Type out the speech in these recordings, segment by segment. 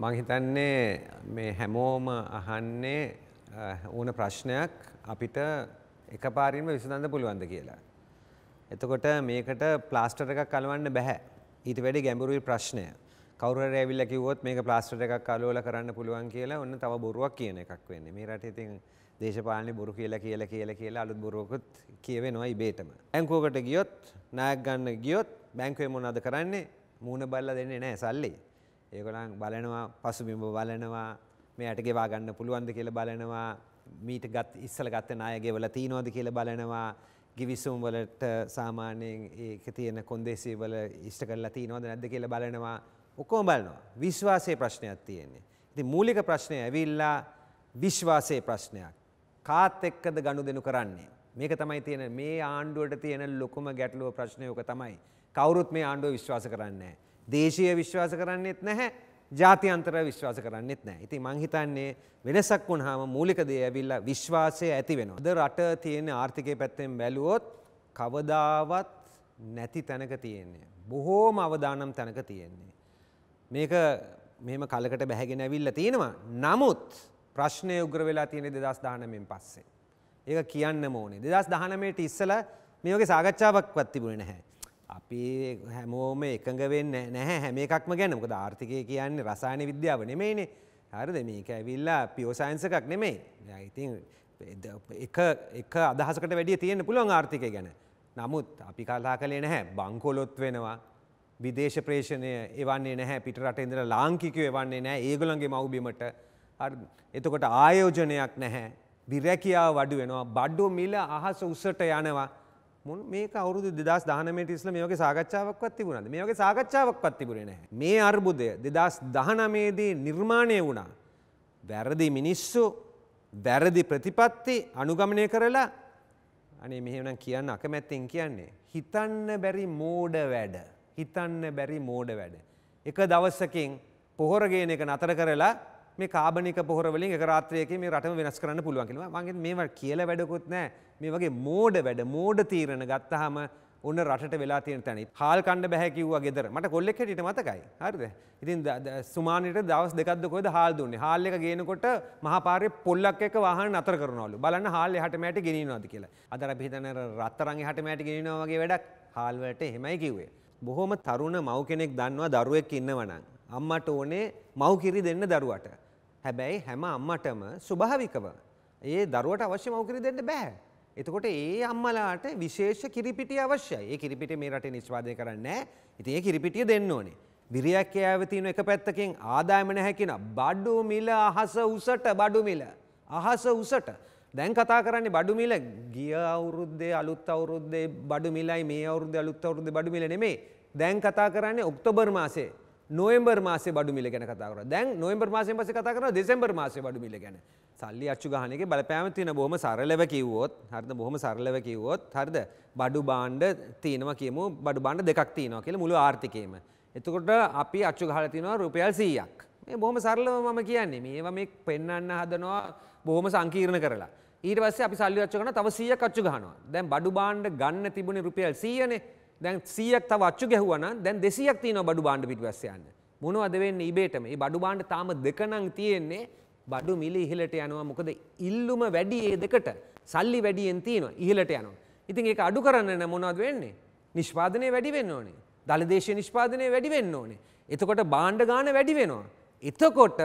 මං හිතන්නේ මේ හැමෝම අහන්නේ ඕන ප්‍රශ්නයක් අපිට එකපාරින්ම විසඳන්න පුළුවන්ද කියලා. එතකොට මේකට ප්ලාස්ටර් එකක් කලවන්න බැහැ. ඊට වැඩි ගැඹුරුයි ප්‍රශ්නය. කවුරු හරි ඇවිල්ලා කිව්වොත් මේක ප්ලාස්ටර් එකක් කලවලා කරන්න පුළුවන් කියලා ඔන්න තව බොරුවක් කියන එකක් වෙන්නේ. මේ රටේ ඉතින් දේශපාලනේ බොරු කියලා කියලා කියලා කියලා අලුත් බොරුවකුත් කියවෙනවා ඉබේටම. බැංකුවකට ගියොත් ණයක් ගන්න ගියොත් බැංකුවේ මොනවද කරන්නේ? මූණ බල්ලා දෙන්නේ නැහැ සල්ලි. ඒගොලන් බලනවා පසුබිඹ බලනවා මේ යට ගෙවා ගන්න පුළුවන්ද කියල බලනවා මීට ගත් ඉස්සල ගත්ත නායගෙවල තිීනෝද කියල බලනවා ගිවිසුම් වලට සාමාන්‍යයෙන් ඒක තියෙන කොන්දේසී වල ඉෂ්ට කරලා තියනවද නැද්ද කියලා බලනවා ඔක්කොම බලනවා විශ්වාසයේ ප්‍රශ්නයක් තියෙන්නේ. ඉතින් මූලික ප්‍රශ්නය ඇවිල්ලා විශ්වාසයේ ප්‍රශ්නයක්. කාත් එක්කද ගනුදෙනු කරන්නේ. මේක තමයි තියෙන මේ ආණ්ඩුවට තියෙන ලොකුම ගැටලුව ප්‍රශ්නය ඕක තමයි. කවුරුත් මේ ආණ්ඩුව විශ්වාස කරන්නේ නැහැ. දේශීය විශ්වාස කරන්නෙත් නැහැ ජාතියන්තර විශ්වාස කරන්නෙත් නෑ ඉති මංහිතන්නේ වෙනසක් වුණහම මූලිකදේ ඇවිල්ල විශ්වාසය ඇති වෙනවා. ද රට තියෙන ආර්ථිකය පැත්තෙන් බැලුවොත් කවදාවත් නැති තැනක තියෙන්නේ. බොහෝම අවදානම් තැනක තියෙන්නේ. මේක මෙම කලකට බැහැගෙන ඇවිල්ල තියෙනවා. නමුත් ප්‍රශ්නය උග්‍ර වෙලා තියෙන දෙදස් දානමෙන් පස්සේ. ඒක කියන්න මෝනේ දෙදස් දහනමයට ඉස්සල මේෝගේ සාගච්ඡාවක් වත් තිබුණ නැහැ. අපි හැමෝම එකඟ වෙන්න නැහැ හැම එකක්ම ගැන මොකද ආර්ථිකය කියන්නේ රසායන විද්‍යාව නෙමෙයිනේ. හරිද මේක ඇවිල්ලා පියෝ සයන්ස් එකක් නෙමෙයි. ඉතින් එක එක අදහසකට වැඩිය තියෙන්න පුළුවන් ආර්ථිකය ගැන. නමුත් අපි කතා කළේ නැහැ බංකොලොත් වෙනවා. විදේශ ප්‍රේෂණය එවන්නේ නැහැ පිට රට ඉඳලා ලාංකිකයෝ එවන්නේ නැහැ ඒගොල්ලන්ගේ මව්බිමට. එතකොට ආයෝජනයක් නැහැ. විරැකියාව වඩු වෙනවා. බඩු මිල අහස උසට යනවා. මේක අවුරුදු දෙදස් දානමට ඉස්ල මේක සාකච්ඡාවක්වත් තිබුණද මේක සාකච්ඡාවක්වත් තිබුණේ නැහැ. මේ අර්බුදය දෙදස් දහනමේදී නිර්මාණය වුණා. වැරදි මිනිස්සු වැරදි ප්‍රතිපත්ති අනුගමනය කරලා අනේ මෙහෙමනම් කියන්න අකමැත්තෙන් කියන්නේ. හිතන්න බැරි මෝඩ වැඩ. හිතන්න බැරි මෝඩ වැඩ. එක දවස්සකින් පොහොරගෙන එක නතර කරලා මේ කාබනික පොහොරවලින් එක රාත්‍රයක මේ රටම වෙනස් කරන්න පුළුවන් කියලා. මගේ මේවා කියලා වැඩකුත් නැහැ. මේ වගේ මෝඩ වැඩ මෝඩ තීරණ ගත්තාම ඔන්න රටට වෙලා තියෙන තැන. හාල් කණ්ඩ බැහැ කිව්වා ගෙදර. මට කොල්ලෙක් හැටියට මතකයි. හරිද? ඉතින් සුමානෙට දවස් දෙකක්ද කොහෙද හාල් දුන්නේ. හාල් එක ගේනකොට මහපාරේ පොල්ලක් එක්ක වාහන නතර කරනවලු. බලන්න හාල් එහාට මෙහාට ගෙනියනවාද කියලා. අද අපි හිතන රත්තරන් එහාට මෙහාට ගෙනියනවා වගේ වැඩක් හාල් වලට එහෙමයි කිව්වේ. බොහොම තරුණ මව් කෙනෙක් දන්නවා දරුවෙක් ඉන්නවනම් අම්මට ඕනේ මව් කිරි දෙන්න දරුවට. හැබැයි හැම අම්මටම ස්වභාවිකව ඒ දරුවට අවශ්‍ය මව්කිරි දෙන්න බෑ. එතකොට ඒ අම්මලාට විශේෂ කිරිපිටිය අවශ්‍යයි. ඒ කිරිපිටිය මේ රටේ නිෂ්පාදනය කරන්නේ නැහැ. ඉතින් ඒ කිරිපිටිය දෙන්න ඕනේ. විරියක්කයාව තියෙන එක පැත්තකින් ආදායම නැහැ කියන බඩු මිල අහස උසට බඩු මිල අහස උසට දැන් කතා කරන්නේ බඩු මිල ගිය අවුරුද්දේ අලුත් අවුරුද්දේ බඩු මිලයි මේ අවුරුද්දේ අලුත් අවුරුද්දේ බඩු මිල නෙමෙයි. දැන් කතා කරන්නේ ඔක්තෝබර් මාසේ නොම්බර් මාසේ බඩු මිල ගැන කතාකර දැන් නොම්බර් මාසෙන් පස කතා කර දෙසම්බර් මාසේ බඩු මිල ගැන සල්ලි අච්චු ගහනක බලපෑම තියෙන බොහම සරලව කිව්වොත් හරිද බොහම සරලව කිව්වොත් හරිද බඩු බාණ්ඩ තියෙනවා කියමු බඩු බාණ්ඩ දෙකක් තියෙනවා කියලා මුළු ආර්ථිකයේම. එතකොට අපි අච්චු ගහලා තියෙනවා රුපියල් 100ක්. මේ බොහොම සරලව මම කියන්නේ මේවා මේ පෙන්වන්න හදනවා බොහොම සංකීර්ණ කරලා. ඊට පස්සේ අපි සල්ලි අච්චු ගන්න තව 100ක් අච්චු ගහනවා. දැන් බඩු බාණ්ඩ ගන්න තිබුණේ රුපියල් 100නේ. දැන් 100ක් තව අච්චු ගැහුවා නම් දැන් 200ක් තියෙනවා බඩු භාණ්ඩ පිටිපස්ස යන්න. මොනවද වෙන්නේ ඉබේටම? මේ බඩු භාණ්ඩ තාම දෙක නම් තියෙන්නේ. බඩු මිලි ඉහළට යනවා. මොකද ඉල්ලුම වැඩි ඒ දෙකට. සල්ලි වැඩියෙන් තියෙනවා. ඉහළට යනවා. ඉතින් ඒක අඩු කරන්න නම් මොනවද වෙන්නේ? නිෂ්පාදනය වැඩි වෙන්න ඕනේ. දලදේශීය නිෂ්පාදනය වැඩි වෙන්න ඕනේ. එතකොට භාණ්ඩ ගාන වැඩි වෙනවා. එතකොට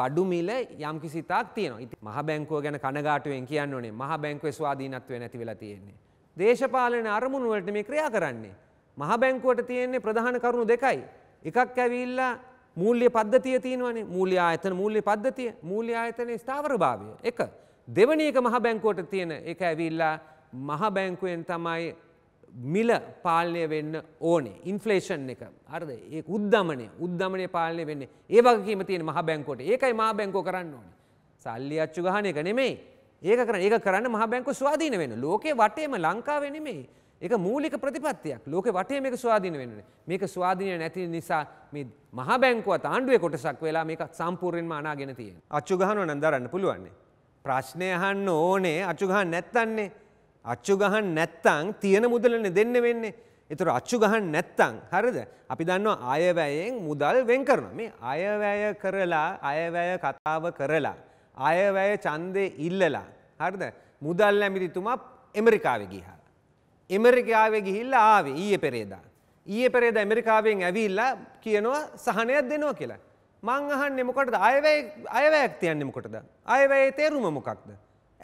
බඩු මිල යම් කිසි තාක් තියෙනවා. ඉතින් මහ බැංකුව ගැන කනගාටුවෙන් කියන්න ඕනේ. මහ බැංකුවේ ස්වාධීනත්වය නැති වෙලා තියෙන්නේ. දේශපාලන අරමුණු වලට මේ ක්‍රියා කරන්නේ. මහ බැංකුවට තියෙන්නේ ප්‍රධාන කරුණු දෙකයි. එකක් ඇවිල්ලා මූල්‍ය පද්ධතිය තියෙනවනේ මූල්‍ය ආයතන මූල්‍ය පද්ධතිය මූල්‍ය ආයතනයේ ස්ථාවරභාවය එක දෙවනි එක මහ බැංකුවට තියෙන එක ඇවිල්ලා මහ බැංකුවෙන් තමයි මිල පාලනය වෙන්න ඕනේ ඉන්ෆ්ලේෂන් එක හරිද ඒ උද්දමනය උද්දමනය පාලනය වෙන්නේ ඒ වගකීම තියෙන මහ බැංකුවට ඒකයි මහ බැංකුව කරන්න ඕනේ සල්ලි අච්චු ගහන එක නෙමෙයි ඒක කර ඒක කරන්න මහ බැංකු ස්වාධීන වෙන ලෝකේ වටේම ලංකාවේ නෙමෙයි. ඒක මූලික ප්‍රතිපත්තියක්. ලෝකේ වටේ මේක ස්වාධීන වෙන්නේ. මේක ස්වාධීන නැති නිසා මේ මහ බැංකුවත් ආණ්ඩුවේ කොටසක් වෙලා මේක සම්පූර්ණයෙන්ම අනාගෙන තියෙනවා. අච්චු ගහනවා නම් දරන්න පුළුවන්. ප්‍රශ්නේ අහන්න ඕනේ අච්චු ගහන්න නැත්තන්නේ. අච්චු ගහන්න නැත්තම් තියෙන මුදලනේ දෙන්න වෙන්නේ. එතුර අච්චු ගහන් නැත්තං හරිද අපි දන්නවා අයවැයෙන් මුදල් වෙන් කරන මේ අයවැය කරලා අයවැය කතාව කරලා අයවැය චන්දය ඉල්ලලා. හරිද මුදල් ඇමිතිතුමා එමරිකාවේ ගිහා. එමරිකාවේ ගිහිල්ල ආවේ ඊය පෙරේදා. ඊය පෙරේද ඇමරිකාවෙන් ඇවිල්ලා කියනවා සහනයක් දෙනවා කියලා. මං අහන් නෙමකොටද අයවැය අයවැයක් තියන්නේ මොකටද. අයවැයේ තේරුම මොකක්ද.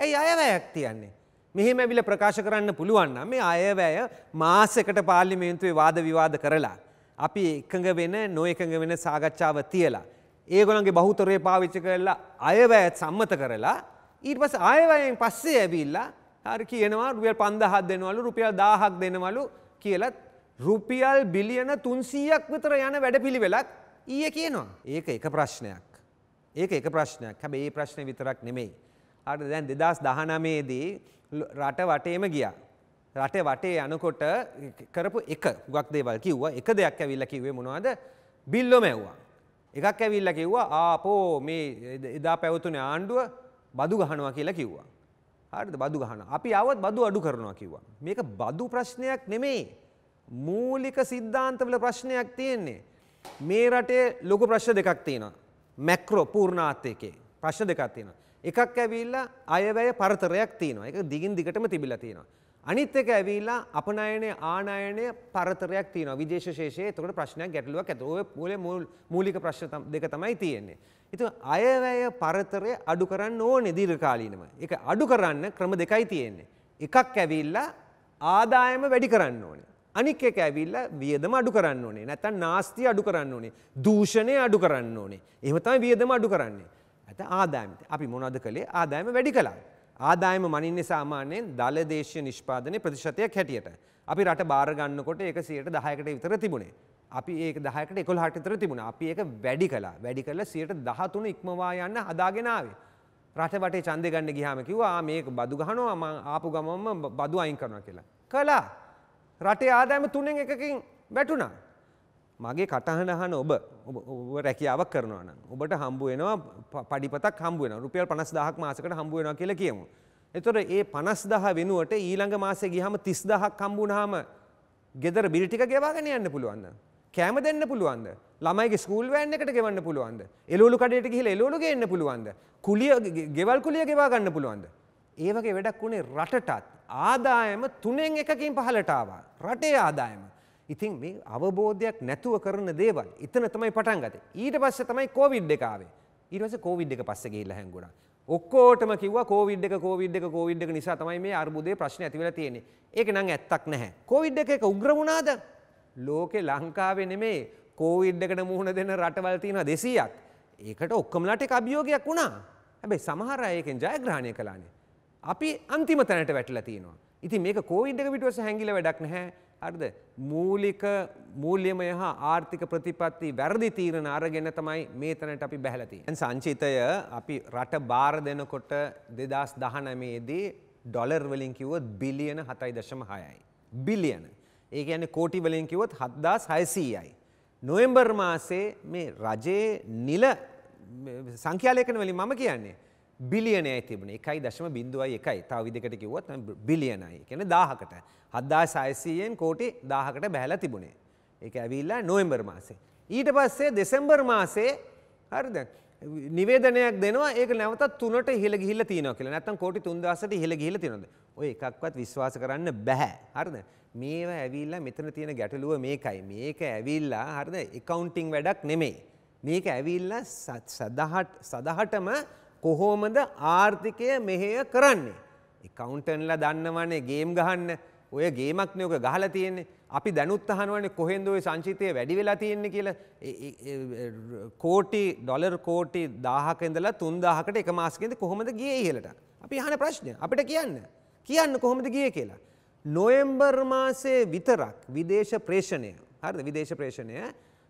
ඇයි අයවැයක් තියන්නේ. මෙහෙම ඇවිල ප්‍රකාශ කරන්න පුළුවන් මේ අයවැය මාසකට පාර්ලිමේන්තුවේ වාද විවාද කරලා. අපි එකඟ වෙන නො එකඟ වෙන සාගච්ඡාව තියලා. ඒගොළන්ගේ බහුතරය පාවිච්චි කරලා අයවැයත් සම්මත කරලා ඊට පස අයවයෙන් පස්සේ ඇවිල්ලා හරි කියනවා රුපියල් පන්දහත් දෙනවලු රුපියල් දාහක් දෙනවලු කියලත් රුපියල් බිලියන තුන්සීයක් විතර යන වැඩ පිළිවෙලක් ඊය කියනවා. ඒක එක ප්‍රශ්නයක්. ඒක එක ප්‍රශ්නයක් හැබ ඒ ප්‍රශ්නය විතරක් නෙමෙයි. අට දැන් දෙදස් දහනමේදී රට වටේම ගියා. රට වටේ යනකොට කරපු එක ගක් දේවල් කිව්ව එක දෙයක් ඇවිල්ල කිවේ මොනවාද බිල්ලො මැව්වා. එකක් ඇවිල්ලා කිව්වා ආපෝ මේ එදා පැවතුන ආණ්ඩුව බදු ගහනවා කියලා කිව්වා. හරිද බදු ගහන. අපි ආවත් බදු අඩු කරනවා කිව්වා. මේක බදු ප්‍රශ්නයක් නෙමෙයි. මූලික සිද්ධාන්තවල ප්‍රශ්නයක් තියෙන්නේ. මේ රටේ ලොකු ප්‍රශ්න දෙකක් තියෙනවා. මැක්‍රෝ පූර්ණාර්ථයකේ ප්‍රශ්න දෙකක් තියෙනවා. එකක් ඇවිල්ලා අයවැය පරතරයක් තියෙනවා. ඒක දිගින් දිගටම තිබිලා තියෙනවා. අනිත් එක ඇවිල්ලා අපනයනය ආනයනය පරතරයක් තියෙනවා විදේශේෂයේ එතකොට ප්‍රශ්නයක් ගැටලුවක් ඇත. ඔය මූලේ මූලික ප්‍රශ්න දෙක තමයි තියෙන්නේ. ඉතින් අයවැය පරතරය අඩු කරන්න ඕනේ දීර්ඝකාලීනව. ඒක අඩු කරන්න ක්‍රම දෙකයි තියෙන්නේ. එකක් ඇවිල්ලා ආදායම වැඩි කරන්න ඕනේ. අනික් එක ඇවිල්ලා වියදම අඩු කරන්න ඕනේ. නැත්තම් නාස්තිය අඩු කරන්න ඕනේ. දූෂණය අඩු කරන්න ඕනේ. එහෙම තමයි වියදම අඩු කරන්නේ. නැත්නම් ආදායම. අපි මොනවද කළේ? ආදායම වැඩි කළා. ආදායම මනින්නේ සාමාන්‍යයෙන් දළ දේශීය නිෂ්පාදනයේ ප්‍රතිශතයක් හැටියට. අපි රට බාර ගන්නකොට ඒක 10%කට විතර තිබුණේ. අපි ඒක 10කට 11කට විතර තිබුණා. අපි ඒක වැඩි කළා. වැඩි කළා 13 ඉක්මවා යන්න හදාගෙන ආවේ. රට වටේ ඡන්දෙ ගන්න ගියාම කිව්වා ආ මේක බදු ගහනවා මම ආපු ගමම බදු අයින් කරනවා කියලා. කළා. රටේ ආදායම තුනෙන් එකකින් වැටුණා. මගේ කටහන අහන ඔබ ඔබ රැකියාවක් කරනවා නම් ඔබට හම්බ වෙනවා පඩිපතක් හම්බ වෙනවා රුපියල් 50000ක් මාසෙකට හම්බ වෙනවා කියලා කියමු. එතකොට ඒ 50000 වෙනුවට ඊළඟ මාසේ ගියහම 30000ක් හම්බ වුණාම ගෙදර බිල් ටික ගෙවාගෙන යන්න පුළුවන්ද? කෑම දෙන්න පුළුවන්ද? ළමයිගේ ස්කූල් වෑන් එකට ගෙවන්න පුළුවන්ද? එළවලු කඩේට ගිහිල්ලා එළවලු ගේන්න පුළුවන්ද? කුලිය ගෙවල් කුලිය ගෙවා ගන්න පුළුවන්ද? ඒ වගේ වැඩක් උනේ රටටත් ආදායම තුනෙන් එකකින් පහළට ආවා. රටේ ආදායම ඉතින් මේ අවබෝධයක් නැතුව කරන දේවල් එතන තමයි පටන් ගත්තේ. ඊට පස්සේ තමයි කොවිඩ් එක ආවේ. ඊට පස්සේ කොවිඩ් එක පස්සේ ගිහිල්ලා හැංගුණා. ඔක්කොටම කිව්වා කොවිඩ් එක කොවිඩ් එක කොවිඩ් එක නිසා තමයි මේ අර්බුදයේ ප්‍රශ්න ඇති වෙලා තියෙන්නේ. ඒක නම් ඇත්තක් නැහැ. කොවිඩ් එක එක උග්‍ර වුණාද? ලෝකේ ලංකාවේ නෙමෙයි කොවිඩ් එකට මුහුණ දෙන රටවල් තියෙනවා 200ක්. ඒකට ඔක්කොමලාට එක අභියෝගයක් වුණා. හැබැයි සමහර අය ඒකෙන් ජයග්‍රහණය කළානේ. අපි අන්තිම තැනට වැටිලා තියෙනවා. ඉතින් මේක කොවිඩ් එක පිටුවස හැංගිලා වැඩක් නැහැ. හරිද මූලික මූල්‍යමය හා ආර්ථික ප්‍රතිපත්ති වැරදි තීරණ අරගෙන තමයි මේ තැනට අපි බැහැලා තියෙන්නේ. සංචිතය අපි රට බාර දෙනකොට 2019 දී ඩොලර් වලින් කිව්වොත් බිලියන 7.6යි. බිලියන. ඒ කියන්නේ කෝටි වලින් කිව්වොත් 7600යි. නොවැම්බර් මාසේ මේ රජයේ නිල සංඛ්‍යාලේඛන වලින් මම කියන්නේ බිලියනයයි තිබුණ එකයි දශම බින්දුවයි එකයි තව විදිකට කිව්වොත් බිලියනයි කියන දාහකට හද්දා සයසයෙන් කෝටි දාහකට බැහලා තිබුණේ ඒක ඇවිල්ලා නොවම්බර් මාසේ ඊට පස්සේ දෙසෙම්බර් මාසේ හරිද නිවේදනයක් දෙනවා ඒක නැවත තුනට ඉහළ ගිහිල්ලා තියෙනවා කියලා නැත්තම් කෝටි 3000ට ඉහළ ගිහිල්ලා තියෙනවා ඔය එකක්වත් විශ්වාස කරන්න බෑ හරිද මේවා ඇවිල්ලා මෙතන තියෙන ගැටලුව මේකයි මේක ඇවිල්ලා හරිද එකවුන්ටින් වැඩක් නෙමෙයි මේක ඇවිල්ලා සදහටම කොහොමද ආර්ථිකය මෙහෙය කරන්නේ. කවුන්ටන්ල දන්නවන්නේ ගේම් ගහන්න ඔය ගේමක් නයක ගහල තියෙන්නේ අපි දැනුත් අහනුවනේ කොහෙන්ද ඔය සංචිතය වැඩි වෙලා තියෙන්නේ කියලා කෝටි ඩොලර් කෝටි දාහක ඉඳලා 3000කට එක මාසෙකින්ද කොහොමද ගියේ ඉහළට අපි අහන ප්‍රශ්නය අපිට කියන්න කියන්න කොහොමද ගියේ කියලා නොවැම්බර් මාසයේ විතරක් විදේශ ප්‍රේෂණය හරිද විදේශ ප්‍රේෂණය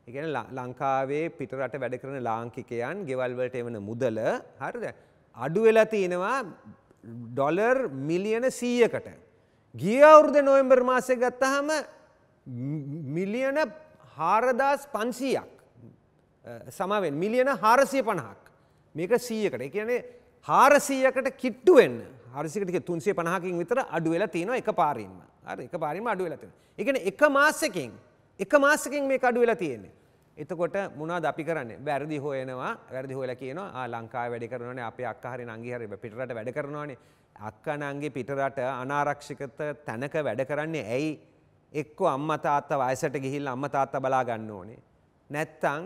එකන ලංකාවේ පිටරට වැඩ කරන ලාංකිකයන් ගෙවල්වලට එවන මුදල හරිද. අඩු වෙලා තියෙනවා ඩොලර් මිලියන සීයකට. ගිය අවුරුද නොවම්බර් මාසය ගත්තහම මිලියන හාරදාස් පන්සීයක් සමාවෙන් මිලියන හාරසිය පණහක් මේක සීයකට එකනේ හාරසීයකට කිට්ටුවෙන් හරිසිකට තුන්සේ පණහකින් විතර අඩුවෙලා තියෙනවා එක පාරින්ම අර එක පාරිම අඩුවෙලා තියෙන. එකන එක මාසකින් එක මාසකින් මේ අඩු වෙලා තියෙන්නේ. එතකොට මොනවද අපි කරන්නේ? වැරදි හොයනවා. වැරදි හොයලා කියනවා ආ ලංකාවේ වැඩ කරනවනේ අපේ අක්කා හරි නංගි හරි පිටරට වැඩ කරනවනේ. අක්කා නංගි පිටරට අනාරක්ෂිත තැනක වැඩ කරන්නේ ඇයි? එක්කෝ අම්මා තාත්තා වයසට ගිහිල්ලා අම්මා තාත්තා බලා ගන්න ඕනේ. නැත්තම්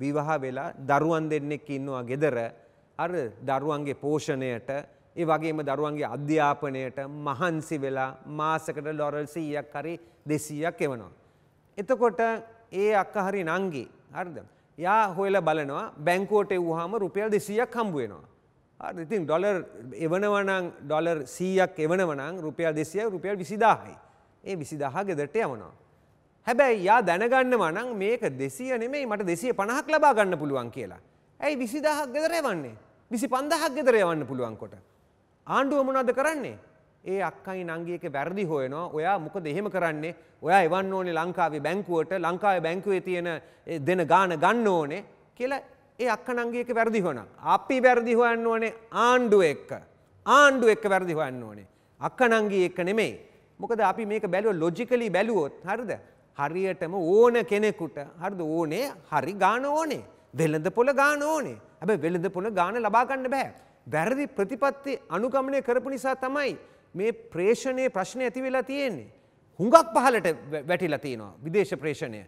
විවාහ වෙලා දරුවන් දෙන්නෙක් ඉන්නවා gedara අර දරුවන්ගේ පෝෂණයට ඒ වගේම දරුවන්ගේ අධ්‍යාපනයට මහන්සි වෙලා මාසකට ඩොලර් 100ක් හරි 200ක් එවනවා. එතකොට ඒ අක්ක හරි නංගේ හරිද යා හොයල බලනවා බැංකෝට එව්හාම රුපියල් දෙසීයක් හම්බුවෙනවා. හරි ඉතින් ඩොලර් එවනවනං ඩොලර් සීයක් එවනවනං රුපියල් දෙසිය රුපියල් විසිදාහයි. ඒ විසිදාහ ගෙදරට යවනවා. හැබැයි යා දැනගන්නවා නම් මේක දෙසිය නෙමෙයි මට දෙසිය පණහක් ලබා ගන්න පුළුවන් කියලා. ඇයි විසිදාහක් ගෙදර යවන්නේ. විසි පන්දහක් ගෙදර යවන්න පුළුවන් කොට. ආණ්ඩුව මොනවද කරන්නේ ඒ අක්කයි නංගියක වැරදි හොයනවා ඔයා මොකද එහෙම කරන්නේ ඔයා එවන්න ඕනේ ලංකාවේ බැංකුවට ලංකාවේ බැංකුවේ තියෙන දෙන ගාන ගන්න ඕනේ කියලා ඒ අක්ක නංගියක වැරදි හොයනවා. අපි වැරදි හොයන්න ඕනේ ආණ්ඩුව එක්ක. ආණ්ඩුව එක්ක වැරදි හොයන්න ඕනේ. අක්ක නංගී එක්ක නෙමෙයි. මොකද අපි මේක බැලුව ලොජිකලි බැලුවොත් හරිද? හරියටම ඕන කෙනෙකුට හරිද ඕනේ හරි ගාන ඕනේ. වෙළඳ පොළ ගාන ඕනේ. හැබැයි වෙළඳ පොළ ගාන ලබා ගන්න බෑ. වැරදි ප්‍රතිපත්ති අනුගමනය කරපු නිසා තමයි මේ ප්‍රේෂණය ප්‍රශ්න ඇති වෙලා තියෙන්නේ. හුඟක් පහලට වැටිලා තියෙනවා විදේශ ප්‍රේෂණය.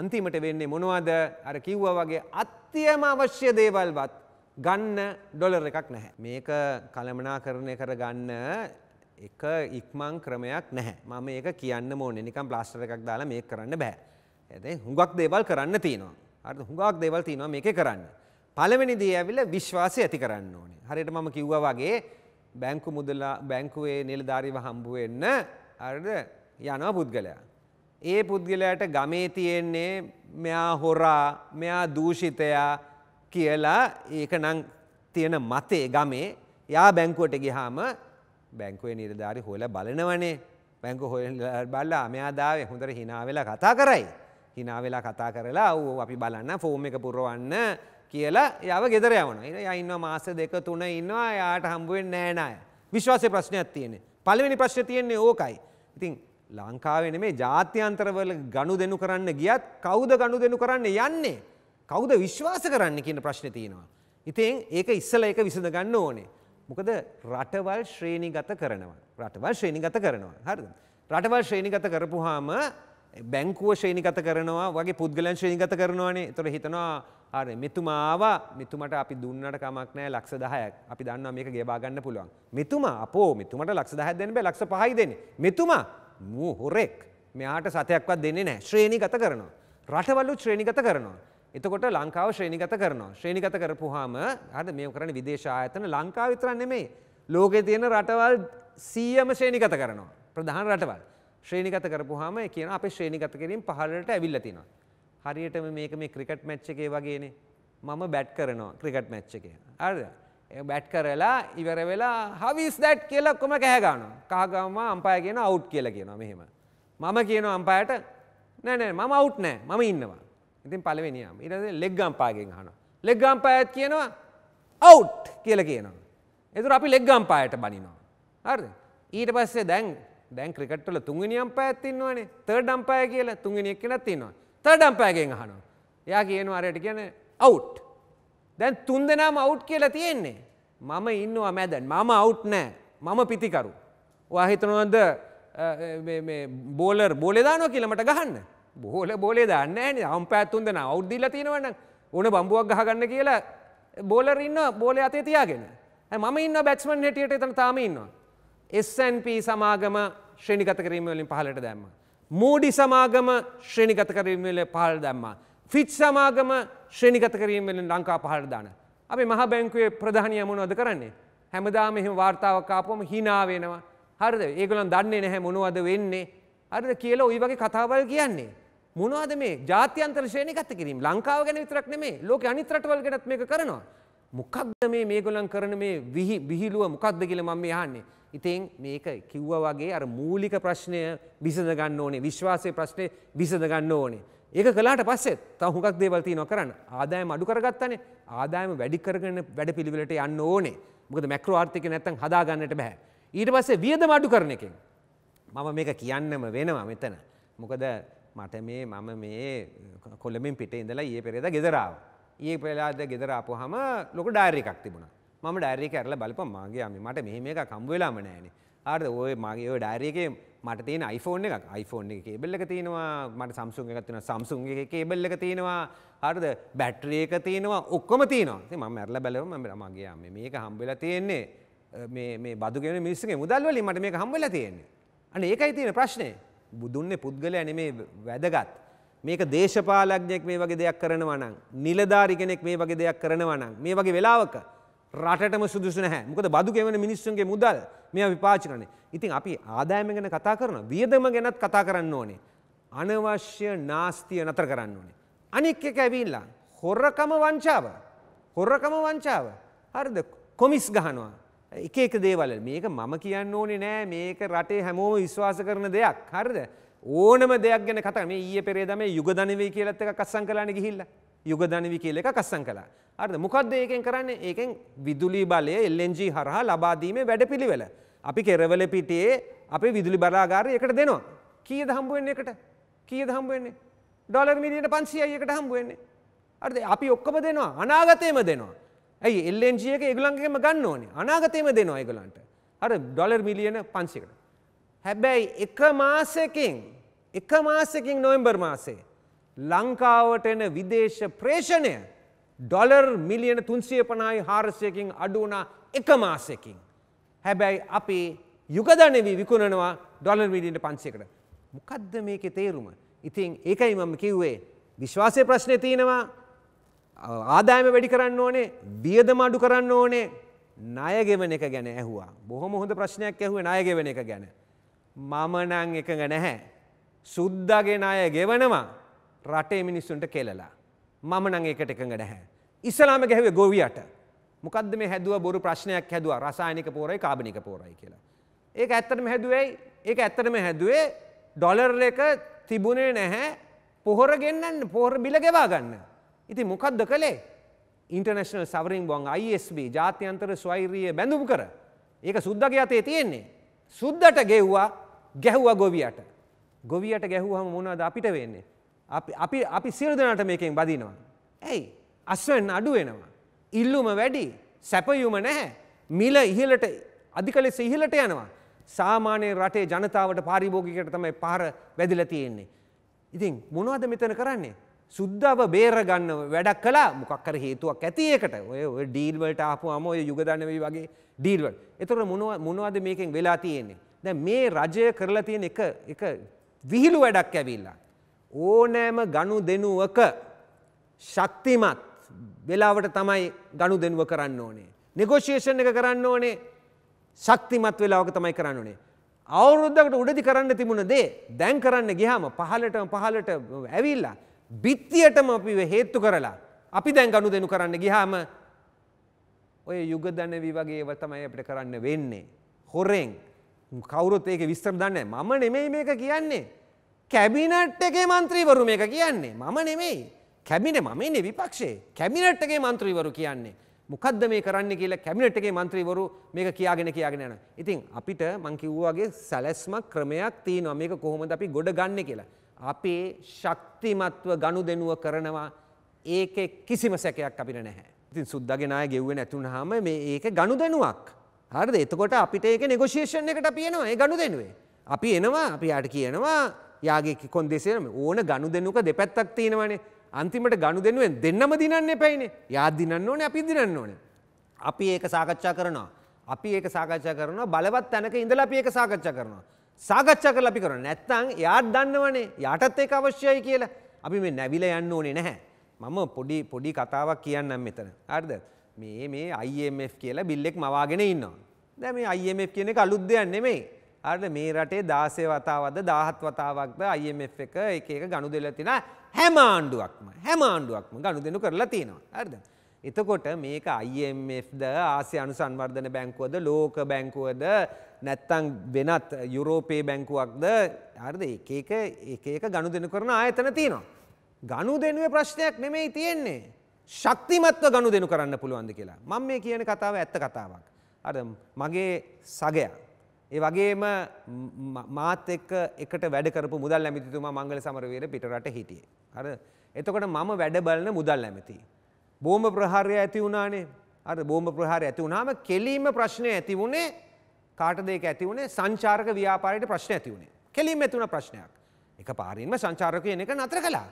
අන්තිමට වෙන්නේ මොනවද අර කිව්වා වගේ අත්‍යම අවශ්‍ය දේවල්වත් ගන්න ඩොලර් එකක් නැහැ. මේක කළමනාකරණය කරගන්න එක ඉක්මං ක්‍රමයක් නැහැ. මම ඒක කියන්න ඕනේ. නිකන් ප්ලාස්ටර් එකක් දාලා මේක කරන්න බෑ. එතෙන් හුඟක් දේවල් කරන්න තියෙනවා. හරිද? හුඟක් දේවල් තියෙනවා මේකේ කරන්න. පළවෙනි දේ ඇවිල්ලා විශ්වාසය ඇති කරන්න ඕනේ. හරියට මම කිව්වා වගේ බැංකු මුදලා බැංකුවේ නිලධාරීව හම්බ වෙන්න අරද යනවා පුද්ගලයා. ඒ පුද්ගලයාට ගමේ තියෙන්නේ මෙයා හොරා මෙයා දූෂිතයා කියලා ඒක නම් තියෙන මතේ ගමේ යා බැංකුවට ගිහාම බැංකුවේ නිලධාරි හොයලා බලනවනේ බැංකු හොයලා බලලා මෙයා දාවේ හොඳට hina වෙලා කතා කරයි. hina වෙලා කතා කරලා අපි බලන්න ෆෝම් එක පුරවන්න කියලා යව ගෙදර යවන යඉන්න මාස දෙක තුන ඉන්නවා යාට හම්බුවෙන් නෑනාය විශ්වාසය ප්‍රශ්නයක් තියෙනෙ පලවෙනි ප්‍රශ්න තියෙන්නේ ඕකයි ඉතින් ලංකාවෙන මේ ජාත්‍යන්තරවල ගණු දෙනු කරන්න ගියත් කෞද ගණු දෙනු කරන්න යන්නේ කෞද විශ්වාස කරන්න කියන ප්‍රශ්න තියෙනවා ඉතින් ඒක ඉස්සල එක විසඳ ගන්න ඕනේ මොකද රටවල් ශ්‍රේණිගත කරනවා රටවල් ශ්‍රේණිගත කරනවා හරි රටවල් ශ්‍රේණිගත කරපුහාම බැංකුව ශ්‍රේණිගත කරනවා වගේ පුද්ගලන් ශ්‍රේණිගත කරනවානේ තොර හිතනවා අර මෙතුමා ආවා මෙතුමට අපි දුන්නට කමක් නෑ ලක්ෂ 10ක්. අපි දන්නවා මේක ගෙවා ගන්න පුළුවන්. මෙතුමා අපෝ මෙතුමට ලක්ෂ 10ක් දෙන්න බෑ ලක්ෂ 5යි දෙන්නේ. මෙතුමා මූ හොරෙක්. මෙයාට සතයක්වත් දෙන්නේ නෑ. ශ්‍රේණිගත කරනවා. රටවලු ශ්‍රේණිගත කරනවා. එතකොට ලංකාව ශ්‍රේණිගත කරනවා. ශ්‍රේණිගත කරපුවාම අර මේ කරන විදේශ ආයතන ලංකාව විතරක් නෙමෙයි. ලෝකේ තියෙන රටවල් 100ම ශ්‍රේණිගත කරනවා. ප්‍රධාන රටවල්. ශ්‍රේණිගත කරපුවාම කියන අපේ ශ්‍රේණිගත කිරීම පහළට ඇවිල්ලා තිනවා. හරියටම මේක මේ ක්‍රිකට් මැච් එකේ වගේනේ මම බැට් කරනවා ක්‍රිකට් මැච් එකේ හරිද බැට් කරලා ඉවර වෙලා හවිස් දැට් කියලා ඔක්කොම කෑ ගන්නවා කහගම අම්පයර් කියනවා අවුට් කියලා කියනවා මෙහෙම මම කියනවා අම්පයර්ට නෑ නෑ මම අවුට් නෑ මම ඉන්නවා ඉතින් පළවෙනියම ඊට පස්සේ ලෙග් අම්පයර්ගෙන් අහනවා ලෙග් අම්පයර්ත් කියනවා අවුට් කියලා කියනවා එතකොට අපි ලෙග් අම්පයර්ට බනිනවා හරිද ඊට පස්සේ දැන් දැන් ක්‍රිකට්වල තුන්වෙනි අම්පයර් ඉන්නවනේ තර්ඩ් අම්පයර් කියලා තුන්වෙනි එක්කෙනත් ඉන්නවා තඩම්පෑගෙන් අහනු. එයා කියන අරයට කියන අවුට් දැන් තුන් දෙනාම අවුට් කියලා තියෙන්නේ මම ඉන්නවා මැදැන් මම අවුට් නෑ මම පිතිකරු වාහිතනොද බෝලර් බෝලෙදාන කියලමට ගහන්න බෝල බෝලේ දන්න න අම්පෑත්තුන් දෙෙන අවුද්දිල තියෙනවන ඕන බම්බුවක් ගහගන්න කියලා බෝලර ඉන්න බෝලය අතේ තියාගෙන මම ඉන්න බැච්මන් හැටියට එතන තාම ඉන්නවා. SNP සමාගම ශ්‍රණිගත කිරීමවලින් පහලට දැම්ම. මූඩි සමාගම ශ්‍රණිගත කරීමල පහල් දැම්මා. ෆිච් සමාගම ශ්‍රණිගත කරීමෙන් ලංකා පහල්දාන. අපි මහ බැංකුවේ ප්‍රධානය මුණුවද කරන්නේ. හැමදාම මෙහම වාර්තාවකාපොම හිනාවෙනවා. හරද ඒගලන් දන්නේ නැහැ මොනවද වෙන්නේ. අරද කියල ඔයි වගේ කතාවල් කියන්නේ. මොනවද මේ ජාත්‍යන්තර ශයනිකත කිරීම ලංකාව ගැන විතරක් නෙමේ ලෝක අනිතරටවල් ගැත් මේ කරනවා. මොකක්ද මේ මේගොලන් කරන මේ විහිලුව මොකක්ද කියල මම යහන්නේ. ඉතින් මේක කිව්ව වගේ අර මූලික ප්‍රශ්නය විසඳ ගන්න ඕනේ විශ්වාසය ප්‍රශ්නය විසඳ ගන්න ඕනේ. ඒක කලාට පස්සෙත් තව හුඟක් දේවල් තියෙනවා කරන්න. ආදායම අඩු කරගත්තනේ ආදායම වැඩි කරගෙන වැඩ පිළිවෙලට යන්න ඕනේ. මොකද මැක්‍රෝ ආර්ථිකය නැත්තම් හදා ගන්නට බෑ. ඊට පස්සේ වියදම අඩු කරන එකෙන් මම මේක කියන්නම වෙනවා මෙතන. මොකද මට මේ මම මේ කොළඹින් පිටේ ඉඳලා ඊයේ පෙරේදා ගෙදර ආවා. ඊයේ පෙරේදා ගෙදර ආපුවාම ලොකු ඩයරි එකක් තිබුණා. මම ඩයිරිය කරලා බලපන් මාගේ අම්මේ මට මෙහෙම එකක් හම්බ වෙලාම නෑනේ. ආරද ඔය මගේ ඔය ඩයිරිය එකේ මට තියෙන iPhone එකක් iPhone එකේ කේබල් එක තියෙනවා මට Samsung එකක් තියෙනවා Samsung එකේ කේබල් එක තියෙනවා හරිද බැටරිය එක තියෙනවා ඔක්කොම තියෙනවා. ඉතින් මම මැරලා බලව මම මගේ අම්මේ මේක හම්බ වෙලා තියෙන්නේ මේ මේ බදු ගෙවන මිනිස්සුගේ මුදල් වලින් මට මේක හම්බ වෙලා තියෙන්නේ. අනේ ඒකයි තියෙන ප්‍රශ්නේ. බුදුන්නේ පුද්ගලයා නෙමේ වැදගත්. මේක දේශපාලඥයෙක් මේ වගේ දෙයක් කරනවා නම් නිලධාරි කෙනෙක් මේ වගේ දෙයක් කරනවා නම් මේ වගේ වෙලාවක රටටම සුදුසු නැහැ මොකද බදු ගෙවන මිනිස්සුන්ගේ මුදල් මේ විපාචි කරන්නේ. ඉතින් අපි ආදායම ගැන කතා කරන වියදම ගැනත් කතා කරන්න ඕනේ. අනවශ්‍ය නාස්තිය නතර කරන්න ඕනේ. අනික් එක ඇවිල්ලා හොරකම වංචාව. හොරකම වංචාව. හරිද? කොමිස් ගහනවා. එක එක දේවල් මේක මම කියන්න ඕනේ නෑ මේක රටේ හැමෝම විශ්වාස කරන දෙයක්. හරිද? ඕනම දෙයක් ගැන කතා මේ ඊයේ පෙරේදා මේ යුග ධනවේ කියලත් එකක් අස්සම් කරලානේ ගිහිල්ලා. යුගධනවි කියල එක කස්සන් කලා. අරද මොකක්ද ඒකෙන් කරන්නේ ඒකෙන් විදුලි බලය එල්ලෙන්ජී හරහා ලබාදීමේ වැඩ පිළිවෙල. අපි කෙරවල පිටියේ අපේ විදුලි බලාගාරය එකට දෙනවා. කිය දහම්බුවෙන්නේ එකට කිය දහම්බුවෙන්නේ. ඩොලර් මිලියට පන්සියයි එකට හම්බුවෙන්නේ. අරද අපි ඔක්කම දෙනවා අනාගතයම දෙනවා. ඇයි එල්ලෙන්ජිය එක ඒගුලන්ගේම ගන්න ඕනේ අනාගතයම දෙනවා ඒගොලන්ට. අර ඩොලර් මිලියන පන්සිකට. හැබැයි එක මාසකින් එක මාසකින් නොවම්බර් මාසේ ලංකාවට එන විදේශ ප්‍රේෂණය ඩොලර් මිලියන තුන්සිය පණයි හාරසයකින් අඩුවනා එක මාසයකින්. හැබැයි අපේ යුගධනවී විකුණනවා ඩොලර් මිලියට පන්සේකට. මොකද්ද මේක තේරුම. ඉතින් ඒකයි මම කිව්වේ. විශ්වාසය ප්‍රශ්නය තියෙනවා ආදායම වැඩි කරන්න ඕනේ වියදම අඩු කරන්න ඕනේ ණයගෙවන එක ගැන ඇහුවා. බොහොම හොඳ ප්‍රශ්නයක් ඇහුවේ ණයගෙවන එක ගැන. මම නම් එකඟ නැහැ. සුද්දාගේ ණය ගෙවනවා. රටේ මිනිස්සුන්ට කෙලලා. මම නං ඒකට එකඟ නැහැ. ඉස්සලාම ගැහවේ ගොවියට මොකද මේ හැදුව බොරු ප්‍රශ්නයක් හැදුව රසායනික පෝරයි කාබනික පෝරයි කියලා. ඒක ඇත්තටම හැදුවයි ඒක ඇත්තටම හැදුවේ ඩොලර් එක තිබුණේ නැහැ පොහොර ගෙන්න්න පොහොර බිල ගෙවා ගන්න. ඉති මොකක්ද කළේ ඉන්ටර්නශනල් සවරින් බොන් ISB ජාත්‍යන්තර ස්වෛරීය බැඳුම් කර ඒක සුද්දක අතේ තියෙන්නේ. සුද්දට ගෙව්වා ගැහ්වා ගොවියට. ගොවියට ගැහුවහම මොනවද අපිට වෙන්නේ. අපි අපි සියලු දෙනාට මේකෙන් බදිනවා. ඇයි අස්වෙන් අඩු වෙනවා. ඉල්ලුම වැඩි සැපයුම නැහැ. මිල ඉහලට අධික ලෙස ඉහලට යනවා. සාමාන්‍ය රටේ ජනතාවට පාරිභෝගිකයට තමයි පාර වැදිලා තියෙන්නේ. ඉතින් මොනවද මෙතන කරන්නේ? සුද්දාව බේරගන්න වැඩක් කළා මොකක් කර හේතුවක් ඇති ඒකට. ඔය ඔය ඩීල් වලට ආපුවාම ඔය යුගදන්න වෙයි වගේ ඩීල් වල. ඒතර මොනවද මේකෙන් වෙලා තියෙන්නේ? දැන් මේ රජය කරලා තියෙන එක එක විහිළු වැඩක් ඇවිල්ලා. ඕනෑම ගණු දෙනුවක ශක්තිමත් වෙලාවට තමයි ගණු දෙනුව කරන්න ඕනේ. නිගෝෂේෂන් එක කරන්න ඕනේ ශක්තිමත් වෙලාවක තමයි කරන්න ඕනේ. අවුරුද්දකට උඩදි කරන්න තිබුණ දේ දැන් කරන්න ගියාම පහලටම පහලට ඇවිල්ලා බිත්තියටම අපිව හේතු කරලා අපි දැන් ගණු දෙනු කරන්න ගිහාම ඔය යුගදනවී වගේ තමයි අපිට කරන්න වෙන්නේ. හොරෙන් කවුරුත් ඒක විස්තර දන්න මම නෙමෙයි මේක කියන්නේ කැබිනට් එකේ මන්ත්‍රීවරු මේක කියන්නේ මම නෙමෙයි කැබිනේ මම ඉන්නේ විපක්ෂයේ කැබිනට් එකේ මන්ත්‍රීවරු කියන්නේ මොකද්ද මේ කරන්න කියලා කැබිනට් එකේ මන්ත්‍රීවරු මේක කියාගෙන කියාගෙන යනවා. ඉතින් අපිට මං කිව්වා වගේ සැලැස්මක් ක්‍රමයක් තියෙනවා මේක කොහොමද අපි ගොඩ ගන්නෙ කියලා. අපේ ශක්තිමත්ව ගනුදෙනුව කරනවා ඒකේ කිසිම සැකයක් අපිට නැහැ. ඉතින් සුද්දගේ නාය ගෙව්වේ නැතුනහම මේ ඒක ගනුදෙනුවක්. හරිද? එතකොට අපිට ඒක නෙගොෂියේෂන් එකට අපි එනවා. ඒ ගනුදෙනුවේ. අපි එනවා අපි යාට කියනවා යාගේ කොන්දෙසේම ඕන ගණු දෙනුක දෙපැත්තක් තියෙනවනේ අන්තිමට ගණු දෙනුවෙන් දෙන්නම දිනන්න එපයිනේ යා දිනන්න ඕනේ අපි දිනන්න ඕනේ. අපි ඒක සාකච්ඡා කරනවා. අපි ඒක සාකච්ඡා කරනවා බලවත් තැනක ඉඳලා අපි ඒක සාකච්ඡා කරනවා. සාකච්ඡා කරලා අපි කරනවා. නැත්තම් යාත් දන්නවනේ. යාටත් ඒක අවශ්‍යයි කියලා. අපි මේ නැවිලා යන්න ඕනේ නැහැ. මම පොඩි පොඩි කතාවක් කියන්නම් මෙතන. හරිද? මේ මේ IMF කියලා බිල් එක මවාගෙන ඉන්නවා. දැන් මේ IMF කියන එක අලුත් දෙයක් නෙමෙයි. අර මේ රටේ දාසය වතාවද දාහත් වතාවක්ද IMF එක එක එක ගණු දෙල තින හැම ආණ්ඩුවක්ම හැම ආණ්ඩුවක්ම ගණු දෙනු කරලා තියෙනවා හරිද එතකොට මේක IMFද ආසිය අනුසන්වර්ධන බැංකුවද ලෝක බැංකුවද නැත්තං වෙනත් යුරෝපේ බැංකුවක්ද හරිද එක එක එක එක ගණු දෙනු කරන ආයතන තියෙනවා ගණු දෙනුවේ ප්‍රශ්නයක් නෙමෙයි තියෙන්නේ ශක්තිමත්ව ගණු දෙනු කරන්න පුළුවන්ද කියලා මම මේ කියන කතාව ඇත්ත කතාවක් අර මගේ සගයා ඒ වගේම මාත් එක්ක එකට වැඩ කරපු මුදල් ඇමතිතුමා මංගල සමරවීර පිටරට හිටියේ. අර එතකොට මම වැඩ බලන මුදල් ඇමති. බෝම්බ ප්‍රහාරය ඇති වුණානේ. අර බෝම්බ ප්‍රහාරය ඇති වුණාම කෙලීම ප්‍රශ්නය ඇති වුණේ කාටද ඒක ඇති වුණේ සංචාරක ව්‍යාපාරයට ප්‍රශ්න ඇති වුණේ. කෙලීම ඇති වුණ ප්‍රශ්නයක්. එක පාරින්ම සංචාරක කියන එක නතර කළා.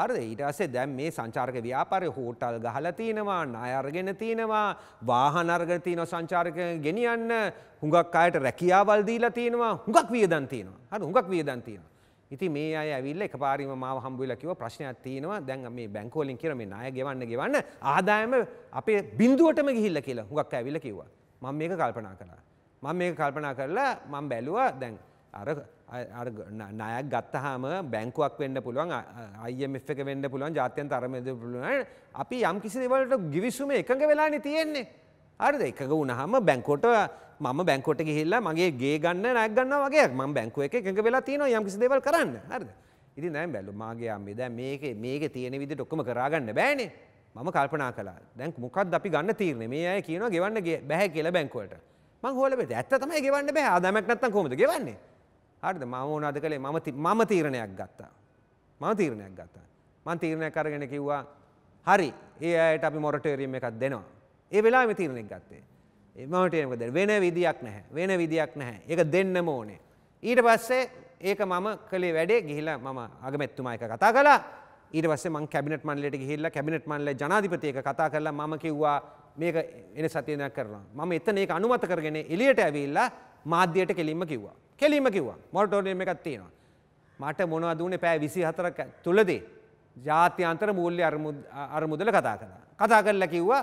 හරිද ඊට පස්සේ දැන් මේ සංචාරක ව්‍යාපාරේ හෝටල් ගහලා තිනවා ණය අරගෙන තිනවා වාහන අරගෙන තිනවා සංචාරක ගෙනියන්න හුඟක් අයට රැකියාවල් දීලා තිනවා හුඟක් වියදම් තිනවා හරි හුඟක් වියදම් තිනවා ඉතින් මේ අය ඇවිල්ලා එකපාරින්ම මාව හම්බ වෙලා කිව්වා ප්‍රශ්නයක් තියෙනවා දැන් මේ බැංකුව වලින් කියලා මේ ණය ගෙවන්න ගෙවන්න ආදායම අපේ බිඳුවටම ගිහිල්ලා කියලා හුඟක් ඇවිල්ලා කිව්වා මම මේක කල්පනා කළා මම මේක කල්පනා කරලා මම බැලුවා දැන් අර නයක් ගත්තහම බැංකුවක් වෙන්න පුළුවන් අයමF එක වෙන්න පුළුවන් ජාත්‍යන් තරමද පුළුවන් අපි යම් කිසි දෙවලට ගිවිසුම එකඟ වෙලානි තියෙන්නේ අරද එකක වුණහම බැංකෝට මම බැංකොට ගිහිල්ලා මගේ ගේ ගන්න නයක් ගන්න වගේ ම බැංකුව එක එකඟ වෙලා තියෙනවා යම් කිසි දෙවල් කරන්න හරද ඉති නෑ බැලු මගේ අම්මේ දැ මේක මේක තියෙන විදි ටොක්කම කරාගන්න බෑනේ මම කල්පනා කලා දැන් මොකක්ද අපි ගන්න තීරණය මේ අය කියනවා ගෙවන්න බැහැ කියලා බැංකුවට මං හෝල බෙට ඇත්ත තමයි ගෙවන්න බෑ ආදමක් නැත්තම් කොමද ගෙවන්නේ හරිද මම මොනවද කළේ මම මම තීරණයක් ගත්තා මම තීරණයක් ගත්තා මම තීරණයක් අරගෙන කිව්වා හරි ඒ අයට අපි මොරටේරියම් එකක් දෙනවා ඒ වෙලාවෙම තීරණයක් ගත්තේ ඒ මොරටේරියම් එක දෙන්න වෙන විදියක් නැහැ වෙන විදියක් නැහැ ඒක දෙන්නම ඕනේ ඊට පස්සේ ඒක මම කළේ වැඩේ ගිහිලා මම අගමැතිතුමා එක කතා කළා ඊට පස්සේ මං කැබිනට් මණ්ඩලයට ගිහිල්ලා කැබිනට් මණ්ඩලයේ ජනාධිපති එක කතා කරලා මම කිව්වා මේක එන සතියනක් කරනවා මම එතන ඒක අනුමත කරගෙන එළියට ඇවිල්ලා මාධ්‍යයට කෙලින්ම කිව්වා කෙලීම කිව්වා මොරටෝරියම් එකක් තියෙනවා. මට මොනවද උනේ පෑ 24 තුලදී ජාත්‍යන්තර මූල්‍ය අරමුදල කතා කළා. කතා කරලා කිව්වා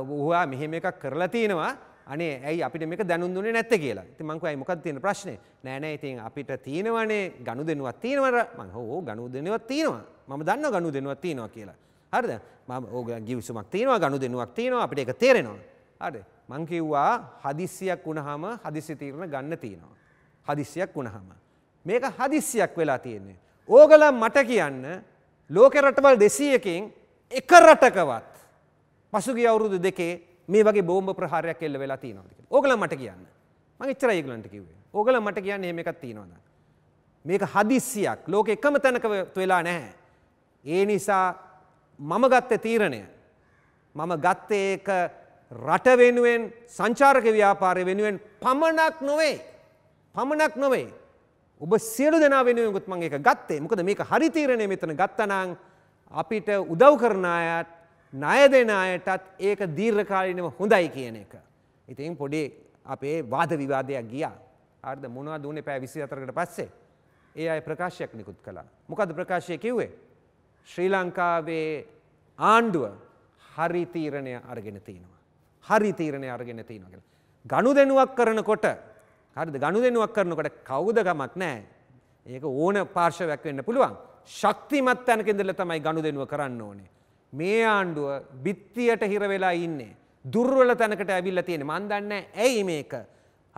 ඔහුවා මෙහෙම එකක් කරලා තියෙනවා අනේ ඇයි අපිට මේක දැනුම් දුන්නේ නැත්te කියලා. ඉතින් මං කිව්වා මොකක්ද තියෙන ප්‍රශ්නේ? නෑ නෑ ඉතින් අපිට තියෙනවනේ ගනුදෙනුවක් තියෙනවද? මං ඕ ගනුදෙනුවක් තියෙනවා. මම දන්නවා ගනුදෙනුවක් තියෙනවා කියලා. හරිද? මම ඕ ගිවිසුමක් තියෙනවා ගනුදෙනුවක් තියෙනවා අපිට ඒක තේරෙනවා. හරිද? මං කිව්වා හදිස්සියක් වුණාම හදිස්සි තීරණ ගන්න තියෙනවා. හදිස්සියක් වුණහම. මේක හදිස්සියක් වෙලා තියෙන්නේ. ඕගල මට කියන්න ලෝක රටවල් දෙසීයකින් එක රටකවත් පසුගිය අවුරුදු දෙකේ මේ වගේ බෝම්බ ප්‍රහාරයක් එල්ල වෙලා තියෙනවද කියලා. ඕගල මට කියන්න. මම එච්චර ඒගොල්ලන්ට කිව්වේ. ඕගල මට කියන්නේ එහෙම එකක් තියෙනවද? මේක හදිස්සියක්. ලෝකෙ එකම තැනක වෙලා නැහැ. ඒ නිසා මම ගත්ත තීරණය මම ගත්තේ ඒක රට වෙනුවෙන් සංචාරක ව්‍යාපාරය වෙනුවෙන් පමණක් නොවේ. පමණක් නොවෙයි. ඔබ සියලු දෙනා වෙනුවෙකුත් මං එක ගත්තේ මොකද මේක හරිතීරණය මෙතන ගත්තනං අපිට උදව් කරන අයත් ණය දෙන අයටත් ඒක දීර්ඝකාලීනව හොඳයි කියන එක. ඉතින් පොඩි අපේ වාද විවාදයක් ගියා. හරිද මොනවද දුන්නේ පැය 24කට පස්සේ? ඒ අය ප්‍රකාශයක් නිකුත් කළා. මොකද ප්‍රකාශය කිව්වේ? ශ්‍රී ලංකාවේ ආණ්ඩුව හරි තීරණය අරගෙන තිනවා. හරි තීරණය අරගෙන තිනවා කියලා. ගනුදෙනුවක් කරනකොට හරිද ගනුදෙනුවක් කරනකොට කවුද ගමක් නැහැ. ඒක ඕන පාර්ශවයක් වෙන්න පුළුවන්. ශක්තිමත් තැනක ඉඳලා තමයි ගනුදෙනුව කරන්න ඕනේ. මේ ආණ්ඩුව බිත්තියට හිර වෙලා ඉන්නේ. දුර්වල තැනකට ඇවිල්ලා තියෙන්නේ. මන් දන්නේ ඇයි මේක?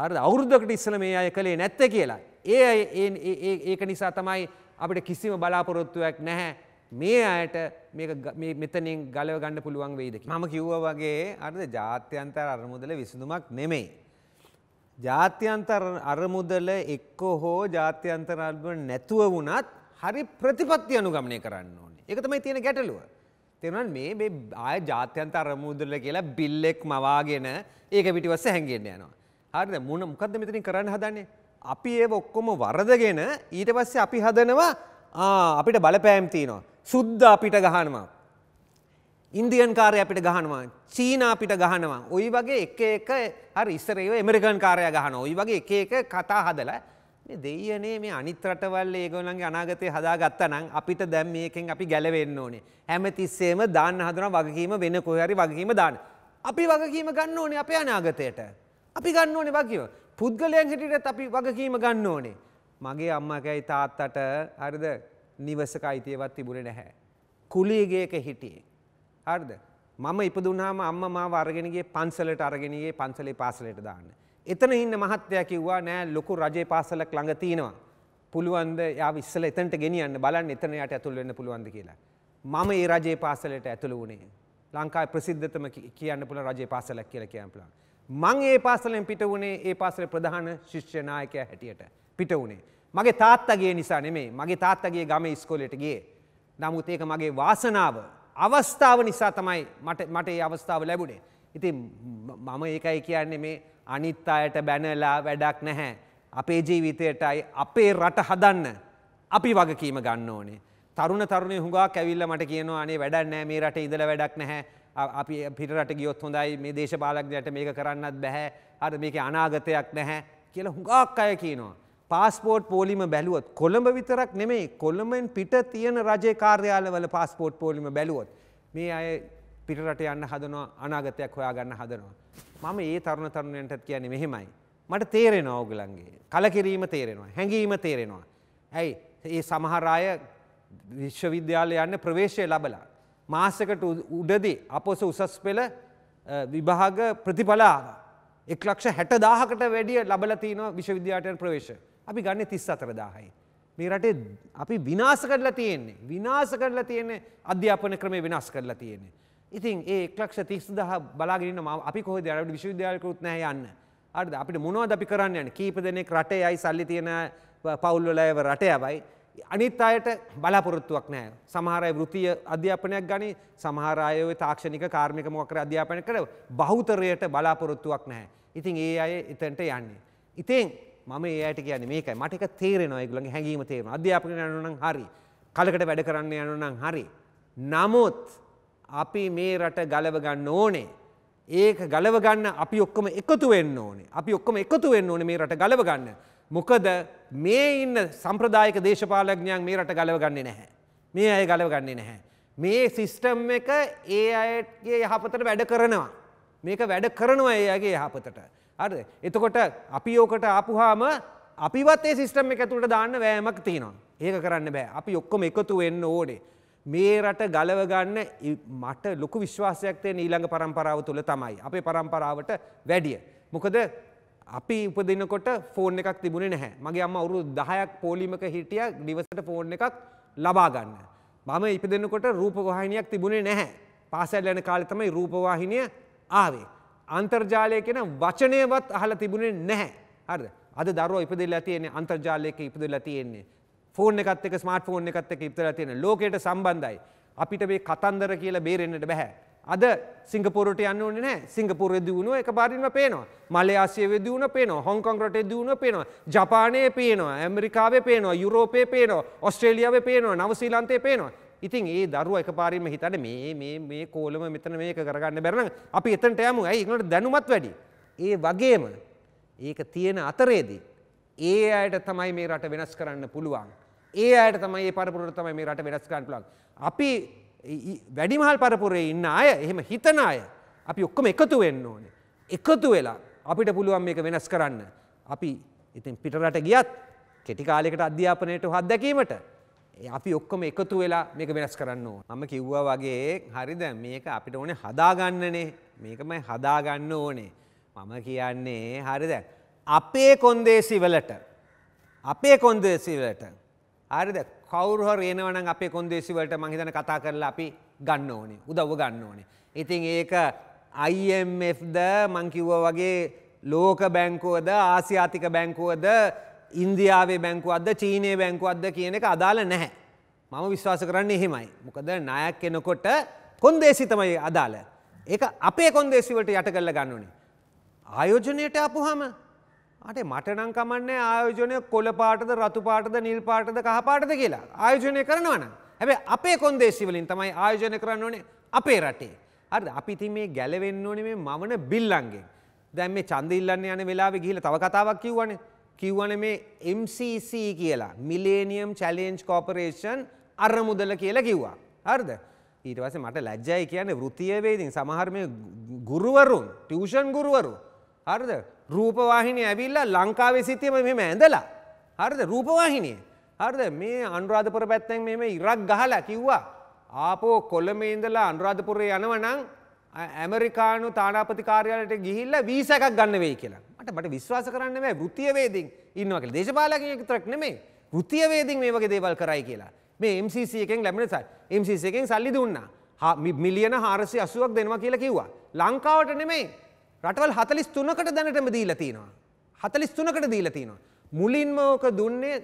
හරිද? අවුරුද්දකට ඉස්සෙල්ලා මේ අය කලේ නැත්තේ කියලා. ඒ අය ඒක නිසා තමයි අපිට කිසිම බලාපොරොත්තුවක් නැහැ. මේ අයට මෙතනින් ගලව ගන්න පුළුවන් වෙයිද කියලා. මම කිව්වා වගේ අරද ජාත්‍යන්තර අරමුදල විසඳුමක් නෙමෙයි. ජාත්‍යන්තර අරමුදල එක්කෝ හෝ ජාත්‍යන්තර අරමුදල නැතුව වුණත් හරි ප්‍රතිපත්ති අනුගමනය කරන්න ඕනේ. ඒක තමයි තියෙන ගැටලුව. තේරුණාද මේ මේ ආය ජාත්‍යන්තර අරමුදල කියලා බිල් එක මවාගෙන ඒක පිටිවස්ස හැංගෙන්න යනවා. හරිද? මොන මොකද්ද මෙතනින් කරන්න හදන්නේ? අපි ඒව ඔක්කොම වරදගෙන ඊට පස්සේ අපි හදනවා ආ අපිට බලපෑම් තියෙනවා. සුද්ධ අපිට ගහනවා. ඉන්දියන් කාරය අපිට ගහනවා චීන අපිට ගහනවා ඔයි වගේ එක එක හරි ඉස්සරේව එමරිකන් කාරය ගහන ඔයි වගේ එක එක කතා හදල මේ දෙයනේ මේ අනිත්‍රටවල් ඒගොලන්ගේ අනාගතය හදා ගත්ත නම් අපිට දැම් මේකෙන් අපි ගැලවෙන්න ඕනේ හැමතිස්සේම දාන්න හදන වගකීම වෙන කොහරි වගකීම දාන්න අපි වගකීම ගන්න ඕනේ අපේ අනාගතයට අපි ගන්න ඕනේ වගකීම පුද්ගලයන් හිටියටත් අපි වගකීම ගන්න ඕනේ මගේ අම්මකයි තාත්තට හරිද නිවසක අයිතියවත් තිබුණේ නැහැ කුලියගේක හිටියේ හරිද මම ඉපදුනාම අම්මා මාව අරගෙන ගියේ පන්සලට අරගෙන ගියේ පන්සලේ පාසලට දාන්න. එතන ඉන්න මහත්තයා කිව්වා නෑ ලොකු රජේ පාසලක් ළඟ තියෙනවා. පුළුවන්ද යාව ඉස්සලා එතනට ගෙනියන්න බලන්න එතන යට ඇතුල් වෙන්න පුළුවන්ද කියලා. මම ඒ රජේ පාසලට ඇතුළු වුණේ. ලංකාවේ ප්‍රසිද්ධතම කියන්න පුළුවන් රජේ පාසලක් කියලා කියන්න පුළුවන්. මං ඒ පාසලෙන් පිට වුණේ ඒ පාසලේ ප්‍රධාන ශිෂ්‍ය නායකයා හැටියට පිට වුණේ. මගේ තාත්තගේ නිසා නෙමෙයි. මගේ තාත්තගේ ගමේ ඉස්කෝලේට ගියේ. නමුත් ඒක මගේ වාසනාව අවස්ථාව නිසා තමයි මට ඒ අවස්ථාව ලැබුණේ. ඉතින් මම ඒකයි කියන්නේ මේ අනිත් අයට බැනලා වැඩක් නැහැ. අපේ ජීවිතයටයි අපේ රට හදන්න අපි වගකීම ගන්න ඕනේ. තරුණ තරුණේ හුඟා කැවිල්ල මට කියනවා අනේ වැඩක් නැහැ මේ රටේ ඉඳලා වැඩක් නැහැ. අපි පිටරට ගියොත් හොඳයි මේ දේශපාලඥයට මේක කරන්නත් බෑ. අර මේකේ අනාගතයක් නැහැ කියලා හුඟක් අය කියනවා. පාස්පෝට් පෝලිම බැලුවොත් කොළඹ විතරක් නෙමෙයි කොළඹෙන් පිට තියෙන රජේ කාර්යාලවල පාස්පෝට් පෝලිම බැලුවොත් මේ අය පිටරට යන්න හදනවා අනාගතයක් හොයාගන්න හදනවා. මම ඒ තරුණ තරුණයන්ටත් කියන්නේ මෙහෙමයි. මට තේරෙනවා ඕගලන්ගේ. කලකිරීම තේරෙනවා. හැඟීම තේරෙනවා. ඇයි ඒ සමහර අය විශ්වවිද්‍යාලය යන්න ප්‍රවේශය ලබලා මාසකට උඩදී අපොස උසස් පෙළ විභාග ප්‍රතිඵල ආවා. එක් ලක්ෂ හැට දාහකට වැඩිය ලබල තියනවා විශ්වවිද්‍යාලයන් ප්‍රවේශය. අපි ගන්න තිස් අතරදාහයි. මේ රටේ අපි විනාස කරලා තියෙන්නේ විනාස කරලා තියෙන්නේ අධ්‍යාපන ක්‍රමය වෙනස් කරලා තියෙන්නේ. ඉතින් ඒ එක්ලක්ෂ තිස්දහ බලාගෙනන්න ම අපි කොහොද අරට විශ්වවිද්‍යාලකරුත් නෑ යන්න අද අපිට මොනවද අපි කරන්න යන කීප දෙනෙක් රටේ අයි සල්ලි තියෙන පවුල්ලලයව රටය බයි අනිත් අයට බලාපොරොත්තුවක් නෑ සමහරය වෘතිය අධ්‍යාපනයක් ගනි සමහරයව තාක්ෂණික කාර්මික මොකර අධ්‍යාපන කර බහුතරයට බලාපොරොත්තුවක් නැහැ. ඉතින් ඒ අය එතන්ට යන්නේ. ඉතින් මම ඒ අයට කියන්නේ මේකයි මට එක තේරෙනවා ඒගොල්ලන්ගේ හැඟීම තේරෙනවා අධ්‍යාපනය යනවා නම් හරි කලකට වැඩ කරන්න යනවා නම් හරි නමුත් අපි මේ රට ගලව ගන්න ඕනේ ඒක ගලව ගන්න අපි ඔක්කොම එකතු වෙන්න ඕනේ අපි ඔක්කොම එකතු වෙන්න ඕනේ මේ රට ගලව ගන්න මොකද මේ ඉන්න සම්ප්‍රදායික දේශපාලඥයන් මේ රට ගලව ගන්නේ නැහැ මේ අය ගලව ගන්නේ නැහැ මේ සිස්ටම් එක ඒ අයගේ යහපතට වැඩ කරනවා මේක වැඩ කරනවා ඒ අයගේ යහපතට අර එතකොට අපි ඕකට ආපුහාම අපිවත් ඒ සිිස්ටම් එක ඇතුළට දාන්න වෑමක් තියෙනවා. ඒක කරන්න බෑ අපි ඔක්කොම එකතු වෙන්න ඕඩේ. මේ රට ගලවගන්න මට ලොකු විශ්වාසයක් තියෙන ඊළඟ පරම්පරාව තුළ තමයි. අපේ පරම්පරාවට වැඩිය. මොකද අපි උපදිනකොට ෆෝන් එකක් තිබුණේ නැහැ. මගේ අම්මා අවුරුදු 10ක් පොලිමක හිටියා දිවසට ෆෝන් එකක් ලබා ගන්න. මම ඉපදෙනකොට රූපවාහිනියක් තිබුණේ නැහැ. පාසල් යන කාලේ තමයි රූපවාහිනිය ආවේ. අන්තර්ජාලය කෙන වචනයවත් අහල තිබුණේ නැහැ හරද අද දරුව ඉපදිල්ලා තියෙන්නේ අන්තර්ජාලයක ඉපදිල්ලා තියෙන්නේ ෆෝන් එකත් එක ස්මාර්ට් ෆෝන් එකත් එක ඉපදලා තියෙන ලෝකයට සම්බන්ධයි අපිට මේ කතන්දර කියලා බේරෙන්නට බෑ අද සිංගපුරට යන්න ඕනේ නැහැ සිංගපුරේ දිනුනෝ එකපාරින්ම පේනවා මලයාසියාවේ දිනුනෝ පේනවා හොංකොං රටේ දිනුනෝ පේනවා ජපානයේ පේනවා ඇමරිකාවේ පේනවා යුරෝපයේ පේනවා ඕස්ට්‍රේලියාවේ පේනවා නව ශ්‍රී ලංකාවේ පේනවා ඉතින් ඒ දරුවා එකපාරින්ම හිතන්නේ මේ මේ මේ කෝලම මෙතන මේක කරගන්න බැරි නම් අපි එතනට යමු. ඇයි ඒගොල්ලන්ට දැනුමත් වැඩි. ඒ වගේම ඒක තියෙන අතරේදී ඒ අයට තමයි මේ රට වෙනස් කරන්න පුළුවන්. ඒ අයට තමයි මේ පරපුරට තමයි මේ රට වෙනස් කරන්න පුළුවන්. අපි වැඩිමහල් පරපුරේ ඉන්න අය එහෙම හිතන අය අපි ඔක්කොම එකතු වෙන්න ඕනේ. එකතු වෙලා අපිට පුළුවන් මේක වෙනස් කරන්න. අපි ඉතින් පිටරට ගියත් කෙටි කාලයකට අධ්‍යාපනයට හත් දැකීමට අපි ඔක්කොම එකතු වෙලා මේක වෙනස් කරන්න ඕන. මම කිව්වා වගේ හරිද මේක අපිට ඕනේ හදාගන්නනේ. මේකමයි හදාගන්න ඕනේ. මම කියන්නේ හරිද අපේ කොන්දේසි වලට අපේ කොන්දේසි වලට හරිද කවුරු හරි එනවනම් අපේ කොන්දේසි වලට මං හිතන කතා කරලා අපි ගන්න ඕනේ. උදව්ව ගන්න ඕනේ. ඉතින් ඒක IMF ද මං කිව්වා වගේ ලෝක බැංකුවද ආසියාතික බැංකුවද ඉන්දියාවේ බැංකුවක්ද චීනය බැංකුවක්ද කියන එක අදාළ නැහැ. මම විශ්වාස කරන්න එහෙමයි. මොකද නායක් එනකොට කොන්දේසිතමයි අදාළ. ඒක අපේ කොන්දේසිවලට යට කරල ගන්නුනේ. ආයෝජනයට අපපුහම අට මටනම් කමන්නේ ආයෝජනය කොල පාටද රතු පාටද නිල් පාටද කහපාටද කියලා ආයෝජනය කරනවන. හැබැ අපේ කොන්දේසිවලින් තමයි ආයෝජනය කරන්න ඕනේ අපේ රටේ. අද අපිති මේ ගැලවෙන්න ඕනේ මේ මවන බිල්ලන්ගේ. දැම් මේ චන්දිල්ලන්න යන වෙලාව ගිහිල තව කතාවක් කිව්වනේ කිව්වන මේ MCC කියලා මිලේනියම් චැලෙන්ජ් කෝපරේෂන් අරමුදල කියලා කිව්වා. හරිද? ඊට පස්සේ මට ලැජ්ජයි කියන්නේ වෘත්තීය වේදින් සමහර මේ ගුරුවරුන්, ටියුෂන් ගුරුවරු. හරිද? රූපවාහිනිය ඇවිල්ලා ලංකාවේ සිටියම මෙහෙම ඇඳලා. හරිද? රූපවාහිනිය. හරිද? මේ අනුරාධපුර පැත්තෙන් මෙහෙම ඉරක් ගහලා කිව්වා. ආපෝ කොළඹ ඉඳලා අනුරාධපුරේ යනවනම් ඇමරිකානු තානාපති කාර්යාලයට ගිහිල්ල වීස එකක් ගන්න වෙයි කියලා මට මට විශ්වාස කරන්න මේ වෘතියවේදින් ඉන්නවා කියලා දේශපාලකයෙක් විතරක් නෙමෙයි වෘතියවේදින් මේ වගේ දේවල් කරයි කියලා මේ MCC එකෙන් ලැබෙන සල්ලි MCC එකෙන් සල්ලි දුන්නා මිලියන 480ක් දෙනවා කියලා කිව්වා ලංකාවට නෙමෙයි රටවල් 43කට දැනටම දීලා තියෙනවා 43කට දීලා තියෙනවා මුලින්ම ඕක දුන්නේ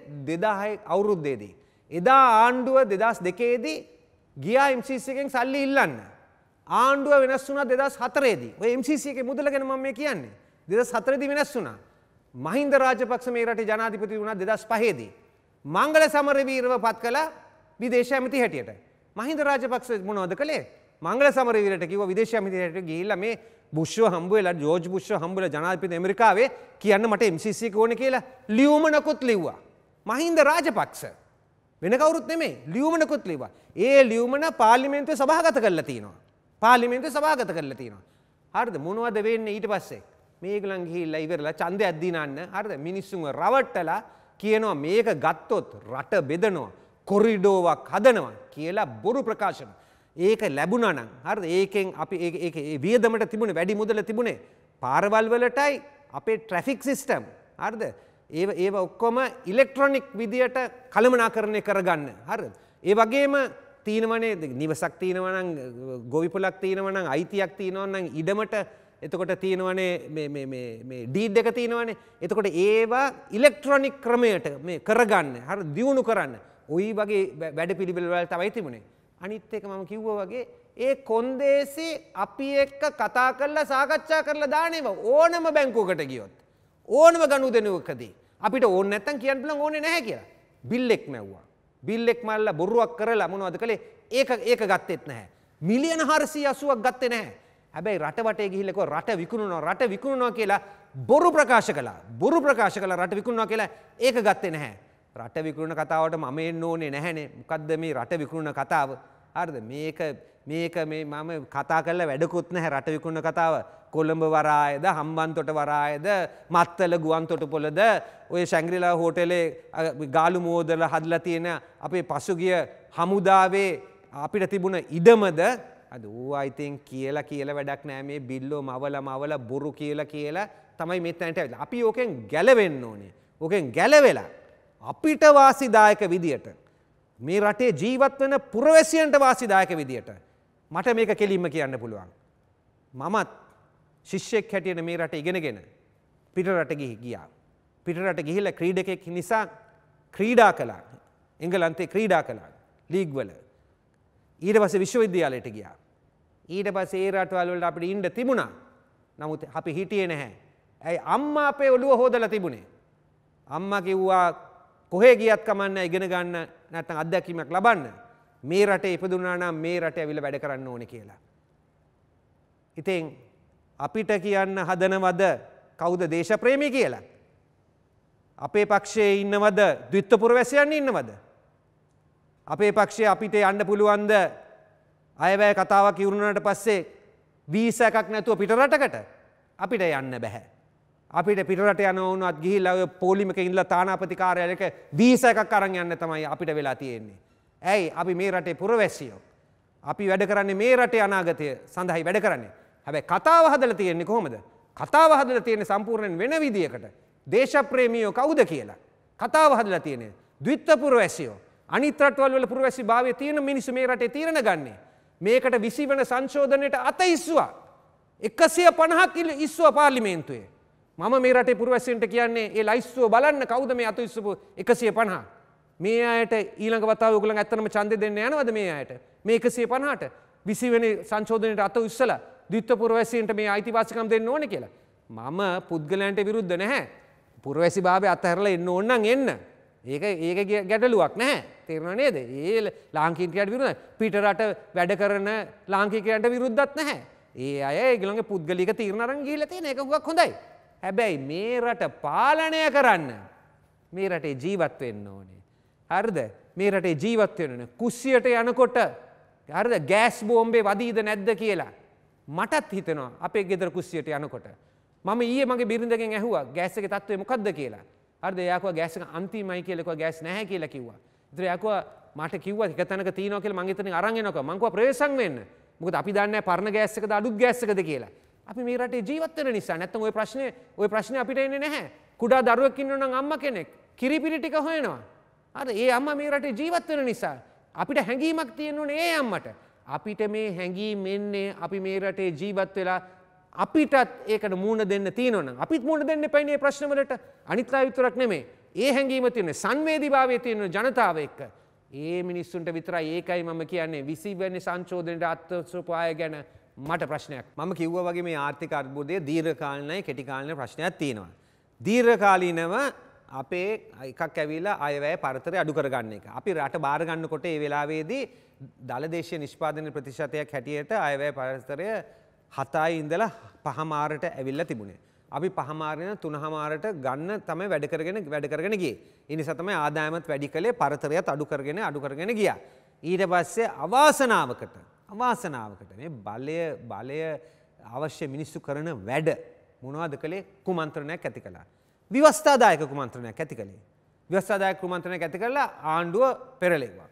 2000 අවුරුද්දේදී එදා ආණ්ඩුව 2002 දී ගියා MCC එකෙන් සල්ලි ඉල්ලන්න ආණ්ඩුව වෙනස් වුණා දෙදස් හතරේදී ඔය MCC එකේ මුදල ගැන මම මේ කියන්නේ දෙදස් හතරේදී වෙනස් වුණා මහින්ද රාජපක්ෂ මේ රටේ ජනාධිපති වුණා දෙදස් පහේදී මංගල සමරවීරව පත් කළා විදේශ ඇමති හැටියට මහින්ද රාජපක්ෂ මොනවද කළේ මංගල සමරවීරට කිව්වා විදේශ ඇමති හැටියට ගිහිල්ලා මේ බුෂ්ව හම්බ වෙලා ජෝර්ජ් බුෂ්ව හම්බ වෙලා ජනාධිපති ඇමරිකාවේ කියන්න මට MCC එක ඕනේ කියලා ලියුම නකුත් ලිව්වා මහින්ද රාජපක්ෂ වෙන කවුරුත් නෙමෙයි ලියුම නකුත් ලිව්වා ඒ ලියුමන පාර්ලිමේන්තුවේ සභාගත කරලා තියෙනවා පාලිමෙන්තු සභාගත කරලා තියෙනවා. හරිද මොනවද වෙන්න ඊට පස්සේ මේගලන් ගිහිල්ලා ඉවරලා ඡන්දය අද්දිනන්න හරිද මිනිස්සුන්ව රවට්ටලා කියනවා මේක ගත්තොත් රට බෙදනවා කොරිඩෝවක් හදනවා කියලා බොරු ප්‍රකාශන. ඒක ලැබුණා නම් හරිද ඒකෙන් අපි ඒක ඒ වියදමට තිබුණේ වැඩි මුදල තිබුණේ පාරවල් වලටයි අපේ ට්‍රැෆික් සිස්ටම් හරිද ඒ ඒව ඔක්කොම ඉලෙක්ට්‍රොනික් විදියට කළමනාකරණය කරගන්න හරිද ඒ වගේම තියෙනවනේ නිවසක් තියෙනවනම් ගොවිපොලක් තියෙනවනම් අයිතියක් තියෙනවනම් ඉඩමට එතකොට තියෙනවනේ ඩීඩ් එක තියෙනවනේ එතකොට ඒවා ඉලෙක්ට්‍රොනික් ක්‍රමයට මේ කරගන්න හර දියුණු කරන්න ඔයි වගේ වැඩ පිළිබිල්වල තවයි තිබුණේ අනිත් එක මම කිව්ව වගේ ඒ කොන්දේසි අපි එක්ක කතා කරලා සාකච්ඡා කරලා දානේව ඕනම බැංකුවකට ගියොත් ඕනම ගනුදෙනුවකදී අපිට ඕන නැත්තම් කියන්න පුළුවන් ඕනේ නැහැ කියලා බිල් එක් නැව්වා බිල්ලෙක් මල්ල බොරුවක් කරලා මොනවද කළේ ඒක ඒක ගත්තෙත් නැහැ. මිලියන 480ක් ගත්තේ නැහැ. හැබැයි රටවටේ ගිහිල්ලා කිව්වා රට විකුණනවා රට විකුණනවා කියලා බොරු ප්‍රකාශ කළා. බොරු ප්‍රකාශ කළා රට විකුණනවා කියලා ඒක ගත්තේ නැහැ. රට විකුණන කතාවට මම එන්න ඕනේ නැහැනේ. මොකද්ද මේ රට විකුණන කතාව? හරිද? මේක මේක මේ මම කතා කරලා වැඩකුත් නැහැ රට විකුණන කතාව. කොළඹ වරායද හම්බන්තොට වරායද මත්තල ගුවන්තොටපොළද ඔය ශැංග්‍රිලා හෝටලේ ගාලු මෝදල හදලා තියෙන අපේ පසුගිය හමුදාවේ අපිට තිබුණ ඉඩමද අද ඌ අයිතින් කියලා කියලා වැඩක් නෑ මේ බිල්ලෝ මවල මවල බොරු කියලා කියලා තමයි මේ තැනට ඇවිල්ලා. අපි ඕකෙන් ගැලවෙන්න ඕනේ. ඕකෙන් ගැලවෙලා අපිට වාසිදායක විදියට මේ රටේ ජීවත් වෙන පුරවැසියන්ට වාසිදායක විදියට මට මේක කෙලින්ම කියන්න පුළුවන්. මමත් ශිෂ්‍යයෙක් හැටියට මේ රට ඉගෙනගෙන පිටරට ගිහි ගියා. පිටරට ගිහිල්ලා ක්‍රීඩකෙක් නිසා ක්‍රීඩා කළා. එංගලන්තේ ක්‍රීඩා කළා ලීග්වල. ඊට පස්සේ විශ්වවිද්‍යාලයට ගියා. ඊට පස්සේ ඒ රටවල් වලට අපිට ඉන්න තිබුණා. නමුත් අපි හිටියේ නැහැ. ඇයි අම්මා අපේ ඔළුව හොදලා තිබුණේ. අම්මා කිව්වා කොහේ ගියත් කමන්න ඉගෙන ගන්න නැත්නම් අත්දැකීමක් ලබන්න. මේ රටේ ඉපදුනා නම් මේ රට ඇවිල්ලා වැඩ කරන්න ඕනේ කියලා. ඉතින් අපිට කියන්න හදනවද කෞද දේශප්‍රේමි කියලා. අපේ පක්ෂයේ ඉන්නවද දවිත්වපුර වැසයන්න ඉන්නවද. අපේ පක්ෂය අපිට අන්න පුළුවන්ද අයවැය කතාව කිවරුණට පස්සේ වීස එකක් නැතුව පිටරටකට අපිට යන්න බැහැ. අපිට පිටරට යනවුනත් ගිහිල්ලව පොලිමික ඉල්ල තානාපතිකාරයලක වීස එකක් කරන් යන්න තමයි අපිට වෙලා තියෙන්නේ. ඇයි අපි මේ රටේ පුරවැසියෝ. අපි වැඩ කරන්නේ මේ රටේ අනාගතය සඳහයි වැඩ කරන්නේ. හැබැයි කතාව හදලා තියෙන්නේ කොහොමද? කතාව හදලා තියෙන්නේ සම්පූර්ණයෙන් වෙන විදියකට. දේශප්‍රේමියෝ කවුද කියලා. කතාව හදලා තියෙන්නේ ද්විත්ව පුරවැසියෝ. අනිත් රටවල් වල පුරවැසි භාවය තියෙන මිනිස්සු මේ රටේ තීරණ ගන්නේ. මේකට 20 වෙනි සංශෝධනයේට අත ඉස්සුවා. 150ක් ඉස්සුවා පාර්ලිමේන්තුවේ. මම මේ රටේ පුරවැසියන්ට කියන්නේ ඒ ලයිස්සුව බලන්න කවුද මේ අත ඉස්සපු 150. මේ අයට ඊළඟ වතාව ඔයගොල්ලන් ඇත්තටම ඡන්දෙ දෙන්න යනවද මේ අයට? මේ 150ට 20 වෙනි සංශෝධනයේට අත ඉස්සලා දිත්ව පුරවැසින්ට මේ අයිතිවාසිකම් දෙන්න ඕන කියලා. මම පුද්ගලයන්ට විරුද්ධ නැහැ. පුරවැසි භාවය අතහැරලා එන්න ඕන්නම් එන්න. ඒක ඒක ගැටලුවක් නැහැ. තේරෙනව නේද? ඒ ලාංකිකයන්ට විරුද්ධ පිට රට වැඩ කරන ලාංකිකයන්ට විරුද්ධත් නැහැ. ඒ අය ඒගොල්ලන්ගේ පුද්ගලික තීරණ අරන් ගිහිල්ලා තියෙන එක හුඟක් හොඳයි. හැබැයි මේ රට පාලනය කරන්න මේ රටේ ජීවත් වෙන්න ඕනේ. හරිද? මේ රටේ ජීවත් වෙන්න ඕනේ. කුස්සියට යනකොට හරිද? ගෑස් බෝම්බේ වදීද නැද්ද කියලා. මටත් හිතනවා අපේ ගෙදර කුස්සියට යනකොට. මම ඒ මගේ බිරිඳගෙන් ඇහවා ගෑසක තත්වේ මොකක්ද කියලා අර්ද යකව ගෑසක අන්තිමයි කියලෙක ගෑස් නැහැ කියලා කිව්වා. දරයකව මට කිව තන තින කියල මගේතන අරගෙනක මංකව ප්‍රේසන් වන්න මුකද අපි දන්න පරණ ගෑස්සක අඩුත් ගෑස්සකද කියලා. අපි මේ රටේ ජීවත්තන නිසා නැත්තම ඔය ප්‍රශ්නය ඔය ප්‍රශ්න අපිට එන්නේ නැහැ කුඩා දරුවකින්නන අම්ම කෙනෙක් කිරිපිරිටික හොයනවා. අද ඒ අම්ම මේ රටේ ජීවත්වන නිසා අපිට හැඟීමක් තියෙන්වන ඒ අම්මට අපිට මේ හැඟීම් එන්නේ අපි මේ රටේ ජීවත් වෙලා අපිටත් ඒකට මූුණ දෙන්න තියනවන අපිත් මුණ දෙන්න පැයිනේ ප්‍රශ්නවලට අනිත්ලා විතරක් නෙමේ ඒ හැඟීම තියෙන සංවේදිභාවය තියෙන ජනතාව එක්ක ඒ මිනිස්සුන්ට විතර ඒකයි මම කියන්නේ විසිවැනි සංචෝදනයට අත්වස්වපාය ගැන මට ප්‍රශ්නයක් මම කිව්ව වගේ මේ ආර්ථික අර්බුදය දීර්කාලනය කෙටිකාලන ප්‍රශ්නයක් තියෙනවා. දීර්ඝකාලීනව අපේ එකක් ඇවිලා අයවැය පරතරය අඩු කරගන්න එක. අපි රට බාරගන්නකොට ඒ වෙලාවේදී දළදේශය නිෂ්පාදන ප්‍රතිශතයක් හැටියට අයවැය පරස්තරය හතායි ඉඳලා පහමාරට ඇවිල්ල තිබුණේ. අපි පහමාරණ තුනහමාරට ගන්න තම වැඩකරගෙන වැඩකරගෙන ගිය. ඉනිසතම ආදායමත් වැඩි කළේ පරතරයත් අඩුකරගෙන අඩුකරගෙන ගිය. ඊට පස්සේ අවාසනාවකට අවාසනාවකට මේ බලය බලය අවශ්‍ය මිනිස්සු කරන වැඩ මොනවාද කළේ කුමන්ත්‍රණයක් ඇති කළා. විවස්ථාදායක කුමන්ත්‍රණයක් ඇති කළේ. ව්‍යවස්ථාදායක කුමන්ත්‍රණයක් ඇති කරලා ආණ්ඩුව පෙරලෙවා.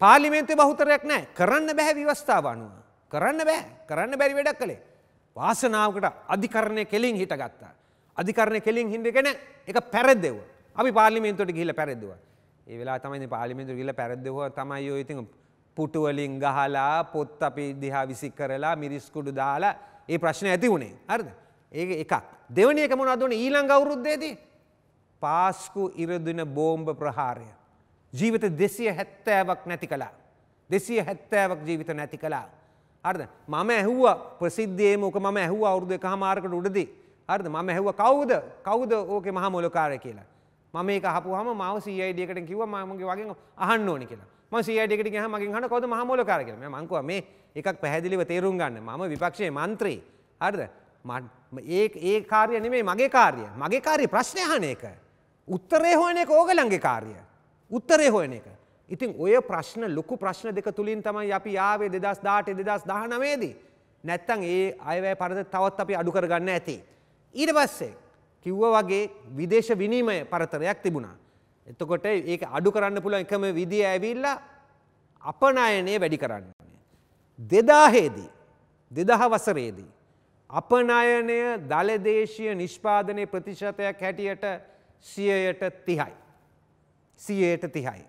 පාලිමේන්තු බහුතරයක් නෑ කරන්න බැහැ විවස්ථාව අනුව. කරන්න බෑ කරන්න බැරි වැඩක් කළේ. වාසනාවකට අධිකරණය කෙලින් හිටගත්තා. අධිකරණය කෙලින් හිටගෙන එක පැරදෙව. අපි පාලිමේන්තුවට ගිහිල්ලා පැරදෙව. ඒ වෙලාව තමයි පාලිමේන්තුවට ගිහිල්ලා පැරදෙව තමයි ඔය ඉතින් පුටු වලින් ගහලා පොත් අපි දිහා විසි කරලා මිරිස් කුඩු දාලා ඒ ප්‍රශ්නේ ඇති වුණේ. හරිද? ඒක එකක්. දෙවෙනි එක මොනවද උනේ ඊළඟ අවුරුද්දේදී පාස්කු ඉරදින බෝම්බ ප්‍රහාරය. ජීවිත දෙසිය හැත්තෑවක් නැති කළා. දෙසිය හැත්තෑවක් ජීවිත නැති කළා. අර්ද මම ඇහුව ප්‍රසිද්ධියේ මෝක මම ඇහුව අවුරුදු එක හමාරකට උඩදී. අර්ද මම ඇහුව කවුද කවුද ඕකේ මහා මොලකාරය කියලා. මම ඒක අහපුවාම මාව CID එකට කිව්වා මමගේ වගේ අහන්න ඕනි කියලා. මම CID එකට ගියාම මගෙන් අහන කවුද මහා මොලකාරය කියලා. මම අංකුවා මේ එකක් පැහැදිලිව තේරුම් ගන්න. මම විපක්ෂයේ මන්ත්‍රී. හරිද? ඒ ඒ කාර්ය නෙමෙයි මගේ කාර්ය. මගේ කාර්ය ප්‍රශ්නේ අහන එක. උත්තරේ හොයන එක ඕගලන්ගේ කාර්යය. උත්තරය හොයන එක. ඉතින් ඔය ප්‍රශ්න ලොකු ප්‍රශ්න දෙක තුළින් තමයි අපි ආවේ දෙදස් දාට දෙදස් දහනවේදී. නැත්තං ඒ අයවැය පරද තවත් අපි අඩු කරගන්න ඇති. ඊට පස්සේ කිව්ව වගේ විදේශ විනීමය පරතරයක් තිබුණා. එතකොට ඒ අඩු කරන්න පුළුව එකම විදිිය ඇවිල්ලා අපනායනය වැඩි කරන්න. දෙදාහේදී දෙදහ වසරේදී. අපනායනය දළදේශය නිෂ්පාදනය ප්‍රතිශතයක් හැටියට සියයට තිහයි. සියයට තිහයි.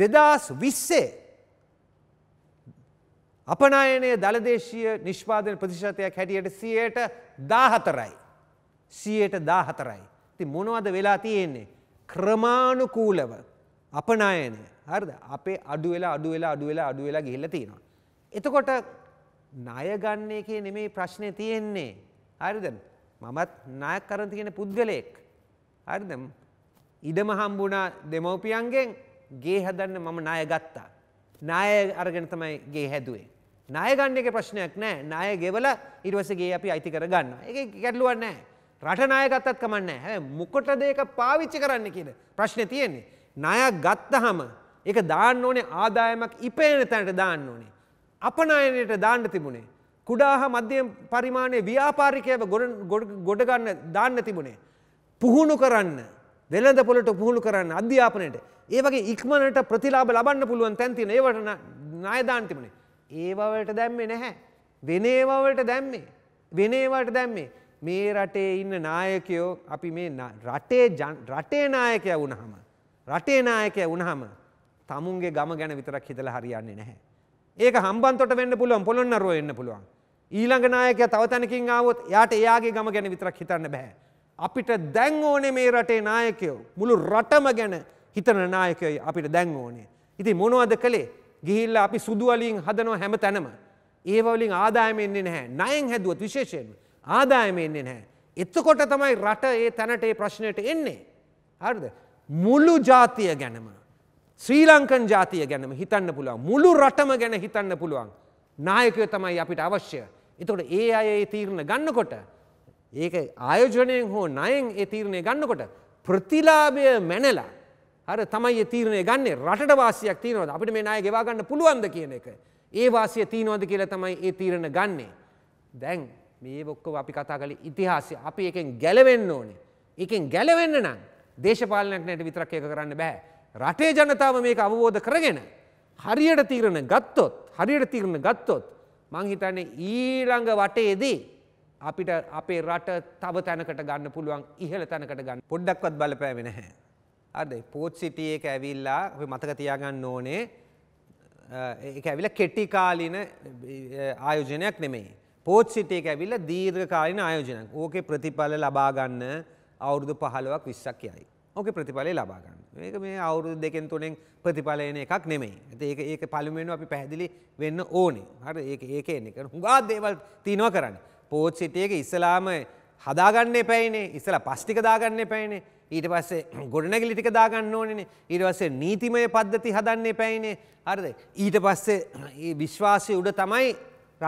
දෙදස් විස්සේ අපනයනය දළදේශීය නිෂ්පාදන ප්‍රතිශතයක් හැටියට සියයට දාහතරයි. සියයට දාහතරයි. ති මොනවද වෙලා තියෙන්නේ. ක්‍රමාණුකූලව අපනයනය හරිද අපේ අඩුවෙලා අඩුවෙලා අඩුවෙලා අඩුවෙලා ගිහිල්ල තියෙනවා. එතකොට ණයගන්නේ කිය නෙමේ ප්‍රශ්නය තියෙන්නේ. හරිද මමත් නායක් කරන්තිගෙන පුද්ගලයෙක්. හරිද ඉඩම හම්බුණා දෙමව්පියන්ගෙන් ගේ හදන්න මම ණය ගත්තා. ණය අරගෙන තමයි ගේ හැදුවේ. ණය ගන්න එක ප්‍රශ්නයක් නෑ. ණය ගෙවලා ඊට පස්සේ ගේ අපි අයිති කර ගන්නවා. ඒකේ ගැටලුවක් නෑ. රට ණය ගත්තත් කමක් නෑ. හැබැයි මොකටද ඒක පාවිච්චි කරන්න කියන ප්‍රශ්නේ තියෙන්නේ. ණය ගත්තහම ඒක දාන්න ඕනේ ආදායමක් ඉපයන තැනට දාන්න ඕනේ. අපනයනයට දාන්න තිබුණේ. කුඩා හා මධ්‍යම පරිමාණයේ ව්‍යාපාරිකයව ගොඩ ගන්න දාන්න තිබුණේ. පුහුණු කරන්න වෙළඳ පොලට පුහුණු කරන්න අධ්‍යාපනයට ඒ වගේ ඉක්මනට ප්‍රතිලාබ ලබන්න පුළුවන් තැන්තින ඒවට නායදාන්තිමනේ. ඒවවලට දැම්මේ නැහැ. වෙනේවවලට දැම්මේ. වෙනේවට දැම්මේ. මේ රටේ ඉන්න නායකයෝ අපි මේ රටේ රටේ නායකය වුණහම. රටේ නායකය වුණහම තමුන්ගේ ගම ගැන විතරක් හිතල හරියන්නේ නැහැ. ඒක හම්බන්තොට වෙන්න පුළුවන් පොළොන්නරුව එන්න පුළුවන්. ඊළඟ නායකය තව තැනකින් ආවොත් යාට එයාගේ ගම ගැන විතරක් හිතන්න බැහැ. අපිට දැන් ඕනේ මේ රටේ නායකයෝ මුළු රටම ගැන හිතන නායකයයි අපිට දැන් ඕනේ. ඉතින් මොනවද කළේ? ගිහිල්ලා අපි සුදු වලින් හදනවා හැම තැනම. ඒව වලින් ආදායම එන්නේ නැහැ. ණයෙන් හැදුවත් විශේෂයෙන්ම ආදායම එන්නේ නැහැ. එතකොට තමයි රට ඒ තැනට ඒ ප්‍රශ්නයට එන්නේ. හරිද? මුළු ජාතිය ගැනම ශ්‍රී ලංකන් ජාතිය ගැනම හිතන්න පුළුවන්. මුළු රටම ගැන හිතන්න පුළුවන්. නායකයෝ තමයි අපිට අවශ්‍ය. එතකොට ඒ අය ඒ තීරණ ගන්නකොට ඒක ආයෝජනයෙන් හෝ නයෙන් ඒ තීරණය ගන්නකොට ප්‍රතිලාභය මැනලා හර තමයි තීරණය ගන්නේ රට වාසියක් තියනවද අපිට මේ නාය ගෙවා ගන්න පුළුවන්ද කියන එක. ඒ වාසිය තියනවද කියලා තමයි ඒ තීරණ ගන්නේ. දැන් මේ ඔක්කොව අපි කතා කළේ ඉතිහාසය. අපි එකෙන් ගැලවෙන්න ඕනේ. එකෙන් ගැලවෙන්න නම් දේශපාලනයක් නැට විතරක් ඒක කරන්න බෑ. රටේ ජනතාව මේක අවබෝධ කරගෙන හරියට තීරණ ගත්තොත් හරියට තීරණ ගත්තොත් මං හිතන්නේ ඊළඟ වටේදී අපිට අපේ රට තව තැනකට ගන්න පුළුවන් ඉහළ තැනකට ගන්න පොඩ්ඩක්වත් බලපෑමෙන හැ. අද පෝත් සිටිය එක ඇවිල්ලා ඔය මතක තියාගන්න ඕනේ ඒ ඇවිල කෙට්ටිකාලින ආයෝජනයක් නෙමේ. පෝත් සිටිය එක ඇවිල්ල දීර්ඝකාලින ආයෝජනක් ඕකේ ප්‍රතිඵල ලබාගන්න අවුරුදු පහලවක් විස්සක් යයි. ඕක ප්‍රතිඵලය ලබාගන්න ඒක මේ අවුරුදු දෙකෙන් තුනෙන් ප්‍රතිඵලයන එකක් නෙමෙයි ඇති ඒක ඒක පලිමෙනු අපි පැහැදිලි වෙන්න ඕනේ හර ඒ ඒක එන්නේ කර හුඟා දේවල් තියනවා කරන්න පෝත්සිටියක ඉස්සලාම හදාගන්න පැයිනේ ඉස්සල පස්්ටික දාගන්න පැයිනේ ඊට පස්සේ ගොඩනැගිලි ටික දාගන්න ඕනනේ ඊට පස්සේ නීතිමය පද්ධති හදන්නේ පැයිනේ හරිද ඊට පස්සේ විශ්වාසය උඩ තමයි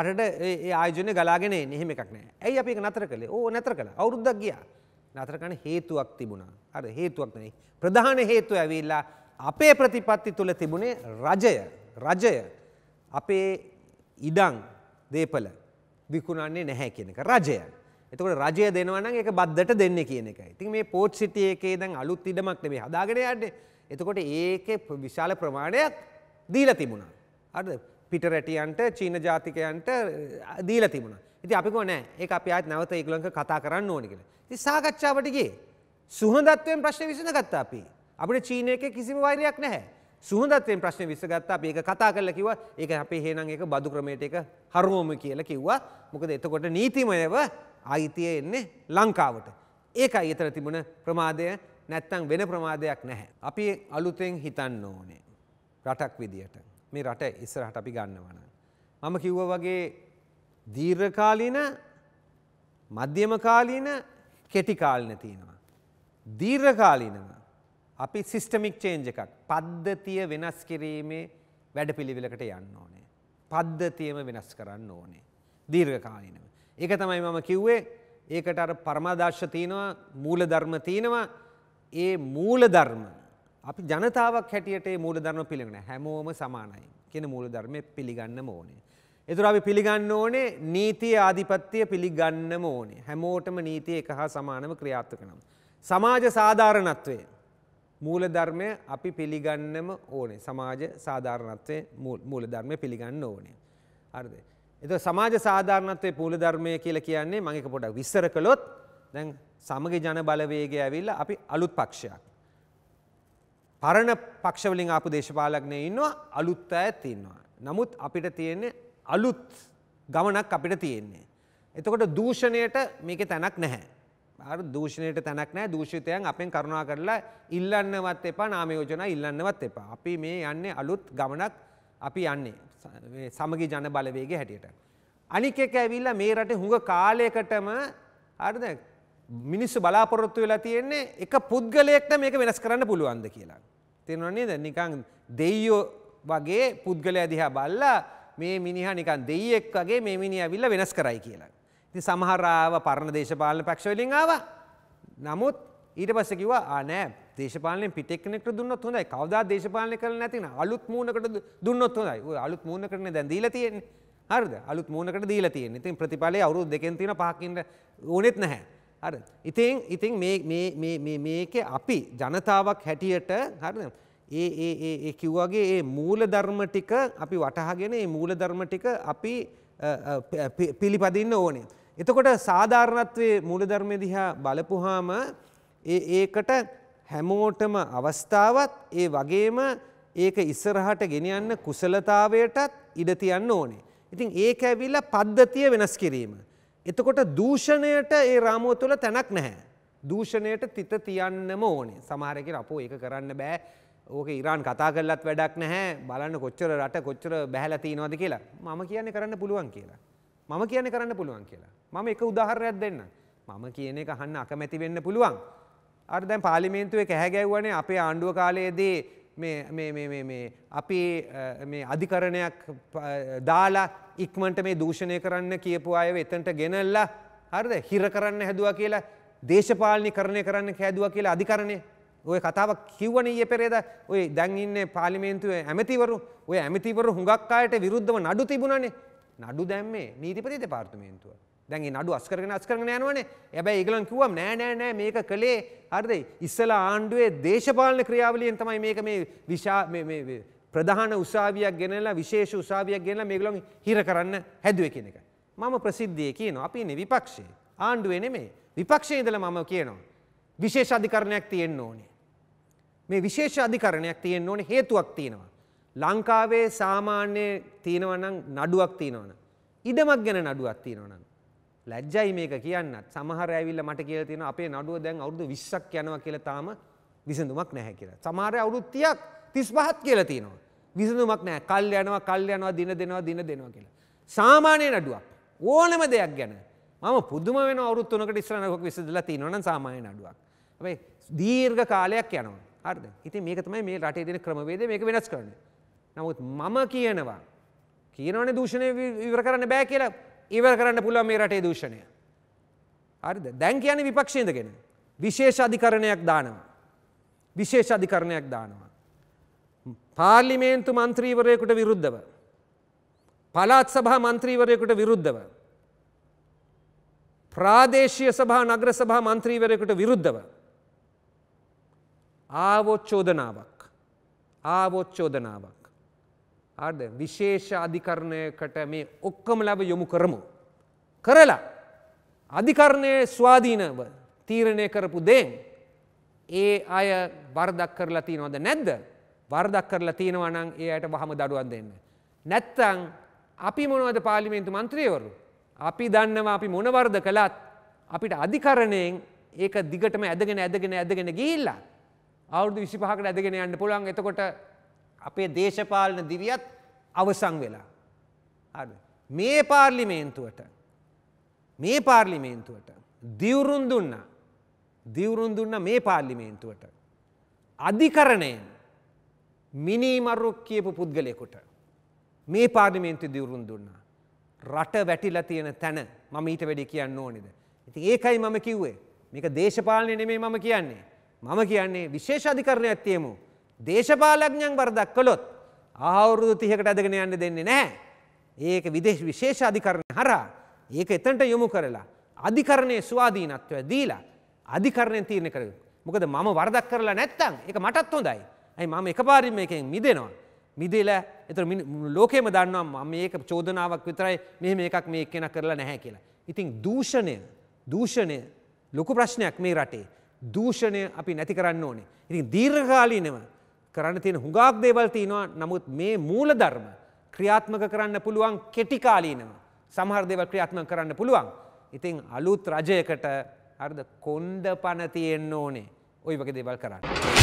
රටට ඒ ආයෝජනය ගලාගෙන නෙහෙම එකක් නෑ ඇයි අපි එක නතර කළේ ඕ නතර කළ අවුරුද්දක් ගියා නතරකන හේතුවක් තිබුණා අර හේතුවක් නෙයි ප්‍රධාන හේතුව ඇවිල්ලා අපේ ප්‍රතිපත්ති තුළ තිබුණේ රජය රජය අපේ ඉඩං දේපල විකුණන්නේ නැහැ කියන එක රජය. එතකොට රජය දෙනවා නම් ඒක බද්දට දෙන්නේ කියන එකයි. ඉතින් මේ පෝට් සිටි එකේ දැන් අලුත් ඉඩමක් නෙමෙයි හදාගෙන යන්නේ. එතකොට ඒකේ විශාල ප්‍රමාණයක් දීලා තිබුණා. හරිද? පිට රැටියන්ට චීන ජාතිකයන්ට දීලා තිබුණා. ඉතින් අපි කිව්වා නෑ ඒක අපි ආයෙත් නැවත ඒගොල්ලන්ක කතා කරන්න ඕනේ කියලා. ඉතින් සාකච්ඡාවට ගියේ. සුහඳත්වයෙන් ප්‍රශ්නේ විසඳගත්තා අපි. අපිට චීන එකේ කිසිම වෛරයක් නැහැ. සුහදත්වයෙන් ප්‍රශ්න විසගත්තා අපි ඒක කතා කරලා කිව්වා ඒක අපේ හේනම් ඒක බදු ක්‍රමයට ඒක හරුවම කියලා කිව්වා මොකද එතකොට නීතිමයව ආයිතිය එන්නේ ලංකාවට ඒකයි ඊතර තිබුණ ප්‍රමාදය නැත්තම් වෙන ප්‍රමාදයක් නැහැ අපි අලුතෙන් හිතන්න ඕනේ රටක් විදියට මේ රට ඉස්සරහට අපි ගන්නවා නම් මම කිව්වා වගේ දීර්ඝකාලීන මධ්‍යම කාලීන කෙටි කාලීන තියෙනවා දීර්ඝකාලීනව අපි සිස්ටමික් චේන්ජ් එකක් පද්ධතිය වෙනස් කිරීමේ වැඩපිළිවෙලකට යන්න ඕනේ. පද්ධතියම වෙනස් කරන්න ඕනේ. දීර්ඝකාලීනව. ඒක තමයි මම කිව්වේ ඒකට අර පරමාදර්ශ තියෙනවා මූලධර්ම තියෙනවා ඒ මූලධර්ම අපි ජනතාවක් හැටියට ඒ මූලධර්ම පිළිගන්න හැමෝම සමානයි කියන මූලධර්මය පිළිගන්නම ඕනේ. ඒතර අපි පිළිගන්න ඕනේ නීතිය ආධිපත්‍ය පිළිගන්නම ඕනේ. හැමෝටම නීතිය එක හා සමානව ක්‍රියාත්මක කරනවා. සමාජ සාධාරණත්වය මූලධර්මය අපි පිළිගන්නම ඕනේ සමාජ සාධාරණත්වය මූලධර්මය පිළිගන්න ඕනේ. අරද. එතු සමාජ සාධාරණත්වය පූලධර්මය කියල කියන්නේ මඟක පොඩක් විස්සර කළොත් දැන් සමග ජන බලවේගය ඇවිල්ල අපි අලුත් පක්ෂයක්. පරණ පක්ෂවලින් ආපු දේශපාලක්නය ඉන්නවා අලුත් අය තින්නවා. නමුත් අපිට තියෙන්නේ අලුත් ගමනක් අපිට තියෙන්නේ. එතකොට දූෂණයට මේක තැනක් නැහැ. අර දූෂණයට තැනක් නෑ දූෂිතයන් අපෙන් කරුණා කරලා ඉල්ලන්නවත් එපා නාමයෝජනා ඉල්ලන්නවත් එපා. අපි මේ යන්නේ අලුත් ගමනක් අපි යන්නේ සමගි ජන බලවේගේ හැටියට. අනික එක ඇවිල්ලා මේ රටේ හුඟ කාලයකටම හරිද මිනිස්සු බලාපොරොත්තු වෙලා තියෙන්නේ එක පුද්ගලයෙක්ට මේක වෙනස් කරන්න පුළුවන්ද කියලා. තේරෙනව නේද? නිකන් දෙයියෝ වගේ පුද්ගලයා දිහා බල්ලා මේ මිනිහා නිකන් දෙයියෙක් වගේ මේ මිනිහා ඇවිල්ලා වෙනස් කරයි කියලා. ති සමහරාව පරණ දේශපාලන පක්ෂවලින් ආව නමුත් ඊට පස්ස කිවා ආනෑ දේශපාලෙන් පිටෙක්නෙට දුන්නොත් හොඳයි කවදා දේශපාලනය කළ නැතින අලුත් මූුණකට දුන්නොත් හොඳයි අලුත් මූුණ කරන දැන් දීල තියෙන්නේ හරිද අලුත් මූුණකට දීල තියෙන ඉතින් ප්‍රතිඵලය අවරු දෙකෙන් තින පහකිට ඕනෙත් නැහැ හරි ඉතින් ඉතින් මේක අපි ජනතාවක් හැටියට හරි ඒ කිව්වගේ ඒ මූල ධර්ම ටික අපි වටහගෙන ඒ මූල ධර්ම ටික අපි පිළිපදින්න ඕනේ. එතකොට සාධාරණත්වයේ මූලධර්මය දිහා බලපුහාම ඒකට හැමෝටම අවස්ථාවත් ඒ වගේම ඒක ඉස්සරහට ගෙනියන්න කුසලතාවයටත් ඉඩ තියන්න ඕනේ. ඉතින් ඒක ඇවිල්ලා පද්ධතිය වෙනස් කිරීම. එතකොට දූෂණයට ඒ රාමුව තුළ තැනක් නැහැ. දූෂණයට තිත තියන්නම ඕනේ. සමහර කෙනෙක් අපෝ ඒක කරන්න බෑ. ඕක ඊරාන් කතා කරලත් වැඩක් නැහැ. බලන්න කොච්චර රට කොච්චර බැහැලා තියනවද කියලා. මම කියන්නේ කරන්න පුළුවන් කියලා. මම කියන කරන්න පුළුවන් කියලා. මම එක උදාහරණයක් දෙන්න. මම කියන එක අහන්න අකමැති වෙන්න පුළුවන්. අර දැන් පාර්ලිමේන්තුවේ කැහැ ගැව්වනේ අපේ ආණ්ඩුව කාලයේදී අපි අධිකරණයක් දාලා ඉක්මට මේ දූෂණය කරන්න කියපු අයව එතන්ට ගෙනල්ලා හරිද හිර කරන්න හැදුව කියලා දේශපාලනි කරණය කරන්න හැදුව කියලා අධිකරණය ඔය කතාව කිව්වන ඊය පෙරේද ඔය දැන් ඉන්න පාලිමේන්තුවේ ඇමතිවරු ඔය ඇමතිවරු හුඟක් අයට විරුද්ධව නඩු තිබුණනේ නඩු දැම්මේ නීතිපති දෙපාර්තමේන්තුව. දැන් ඒ නඩු අස්කරගෙන අස්කරගෙන යනවනේ. හැබැයි ඒගොල්ලන් කිව්වා නෑ නෑ නෑ මේක කළේ හරිද? ඉස්සලා ආණ්ඩුවේ දේශපාලන ක්‍රියාවලියෙන් තමයි මේක මේ විෂා මේ මේ ප්‍රධාන උසාවියක් ගෙනලා විශේෂ උසාවියක් ගෙනලා මේගොල්ලන් හිර කරන්න හැදුවේ කියන එක. මම ප්‍රසිද්ධියේ කියනවා අපි ඉන්නේ විපක්ෂයේ. ආණ්ඩුවේ නෙමෙයි. විපක්ෂයේ ඉඳලා මම කියනවා. විශේෂ අධිකරණයක් තියෙන්න ඕනේ. මේ විශේෂ අධිකරණයක් තියෙන්න ඕනේ හේතුවක් තියෙනවා. ලංකාවේ සාමාන්‍ය තියෙනවනම් නඩුවක් තියෙනවන. ඉඩමක් ගැන නඩුවක් තියෙනවනම්. ලැජ්ජයි මේක කියන්නත් සමහර ඇවිල්ල මට කියල තියෙන අපේ නඩුව දැන් අවුදු විශ්ක් යනවා කියල තාම විසඳුමක් නැහැ කියලා. සමහර අවුරුත්තියක් තිස් පහත් කියල තියෙනවා. විසඳුමක් නෑ කල් යනවා කල් යනවා දින දෙනවා දින දෙනවා කියලා. සාමානය නඩුවක් ඕනම දෙයක් ගැන ම පුදුම වෙන අවුත්තුනකට ඉස්රනකොක් විසදලා තියෙනවන සාමානය නඩුවක්. ඇයි දීර්ඝ කාලයක් යනවා. අර්ද ඉති මේකතමයි මේ රටේ දෙන ක්‍රමවේද මේක වෙනස් කරන්නේ. නමුත් මම කියනවා කියනවන දූෂණය විවර කරන්න බෑ කියලා ඉවර කරන්න පුළුවන් මේ රටේ දූෂණය. හරිද දැන් කියන විපක්ෂයදගෙන විශේෂ අධිකරණයක් දානවා. විශේෂ අධිකරණයක් දානවා. පාර්ලිමේන්තු මන්ත්‍රීවරයකුට විරුද්ධව. පලාත් සභා මන්ත්‍රීවරයකුට විරුද්ධව. ප්‍රාදේශය සභා නග්‍ර සභා මන්ත්‍රීවරයකුට විරුද්ධව. ආවොච්චෝදනාවක් ආවොච්චෝදනාවක්. හරිද විශේෂ අධිකරණයකට මේ ඔක්කොම ලැබ යොමු කරමු. කරලා අධිකරණයේ ස්වාධීනව තීරණය කරපු දේන් ඒ අය වරදක් කරලා තියෙනවද නැද්ද? වරදක් කරලා තියෙනවා නම් ඒ අයට වහම දඩුවම් දෙන්න. නැත්තම් අපි මොනවද පාර්ලිමේන්තු මන්ත්‍රීවරු? අපි දන්නවා අපි මොන වරද කළත් අපිට අධිකරණයෙන් ඒක දිගටම ඇදගෙන ඇදගෙන ඇදගෙන ගිහිල්ලා අවුරුදු 25කට ඇදගෙන යන්න පුළුවන්. එතකොට අපේ දේශපාලන දිවියත් අවසං වෙලා. මේ පාර්ලිමේන්තුවට මේ පාර්ලිමේන්තුවට දිවුරුන් දුන්න දිවුරුන් දුන්න මේ පාර්ලිමේන්තුවට අධිකරණයෙන් මිනිමරුක් කියපු පුද්ගලයකුට මේ පාර්ලිමේන්තු දිවුරුන් දුන්නා. රට වැටිලා තියෙන තැන මම ඊට වැඩි කියන්න ඕනෙද. ඉති ඒකයි මම කිව්වේ මේක දේශපාලනය නෙමේ මම කියන්නේ. මම කියන්නේ විශේෂ අධිකරණයක් තියමු දේශපාලඥන් වරදක් කළොත් ආවුරුදු තිහකට ඇදගෙන යන්න දෙන්නේ නෑ. ඒක විදේශ විශේෂ අධිකරණය හරා ඒක එතනට යොමු කරලා අධිකරණය ස්වාධීනත්වය දීලා අධිකරණය තීරණය කර මොකද මම වරදක් කරලා නැත්තං එක මටත් හොඳයි ඇයි මම එක පාරිම එකෙන් මිදෙනවා මිදේල එතර ලෝකෙම දන්නවා ම ඒක චෝදනාවක් විතරයි මෙහම එකක් මේ කෙන කරලා නැහැ කියලා. ඉතිං දූෂණය දූෂණය ලොකු ප්‍රශ්නයක් මේ රටේ දූෂණය අපි නැති කරන්න ඕනේ. ඉතින් දීර්ඝකාලීනව කරන්න තියෙන හුඟක් දේවල් තියෙනවා නමුත් මේ මූලධර්ම ක්‍රියාත්මක කරන්න පුළුවන් කෙටිකාලීනව සමහර දේවල් ක්‍රියාත්මක කරන්න පුළුවන්. ඉතින් අලුත් රජයකට හරිද කොණ්ඩ පණ තියෙන්න ඕනේ. ওই වගේ දේවල් කරන්න.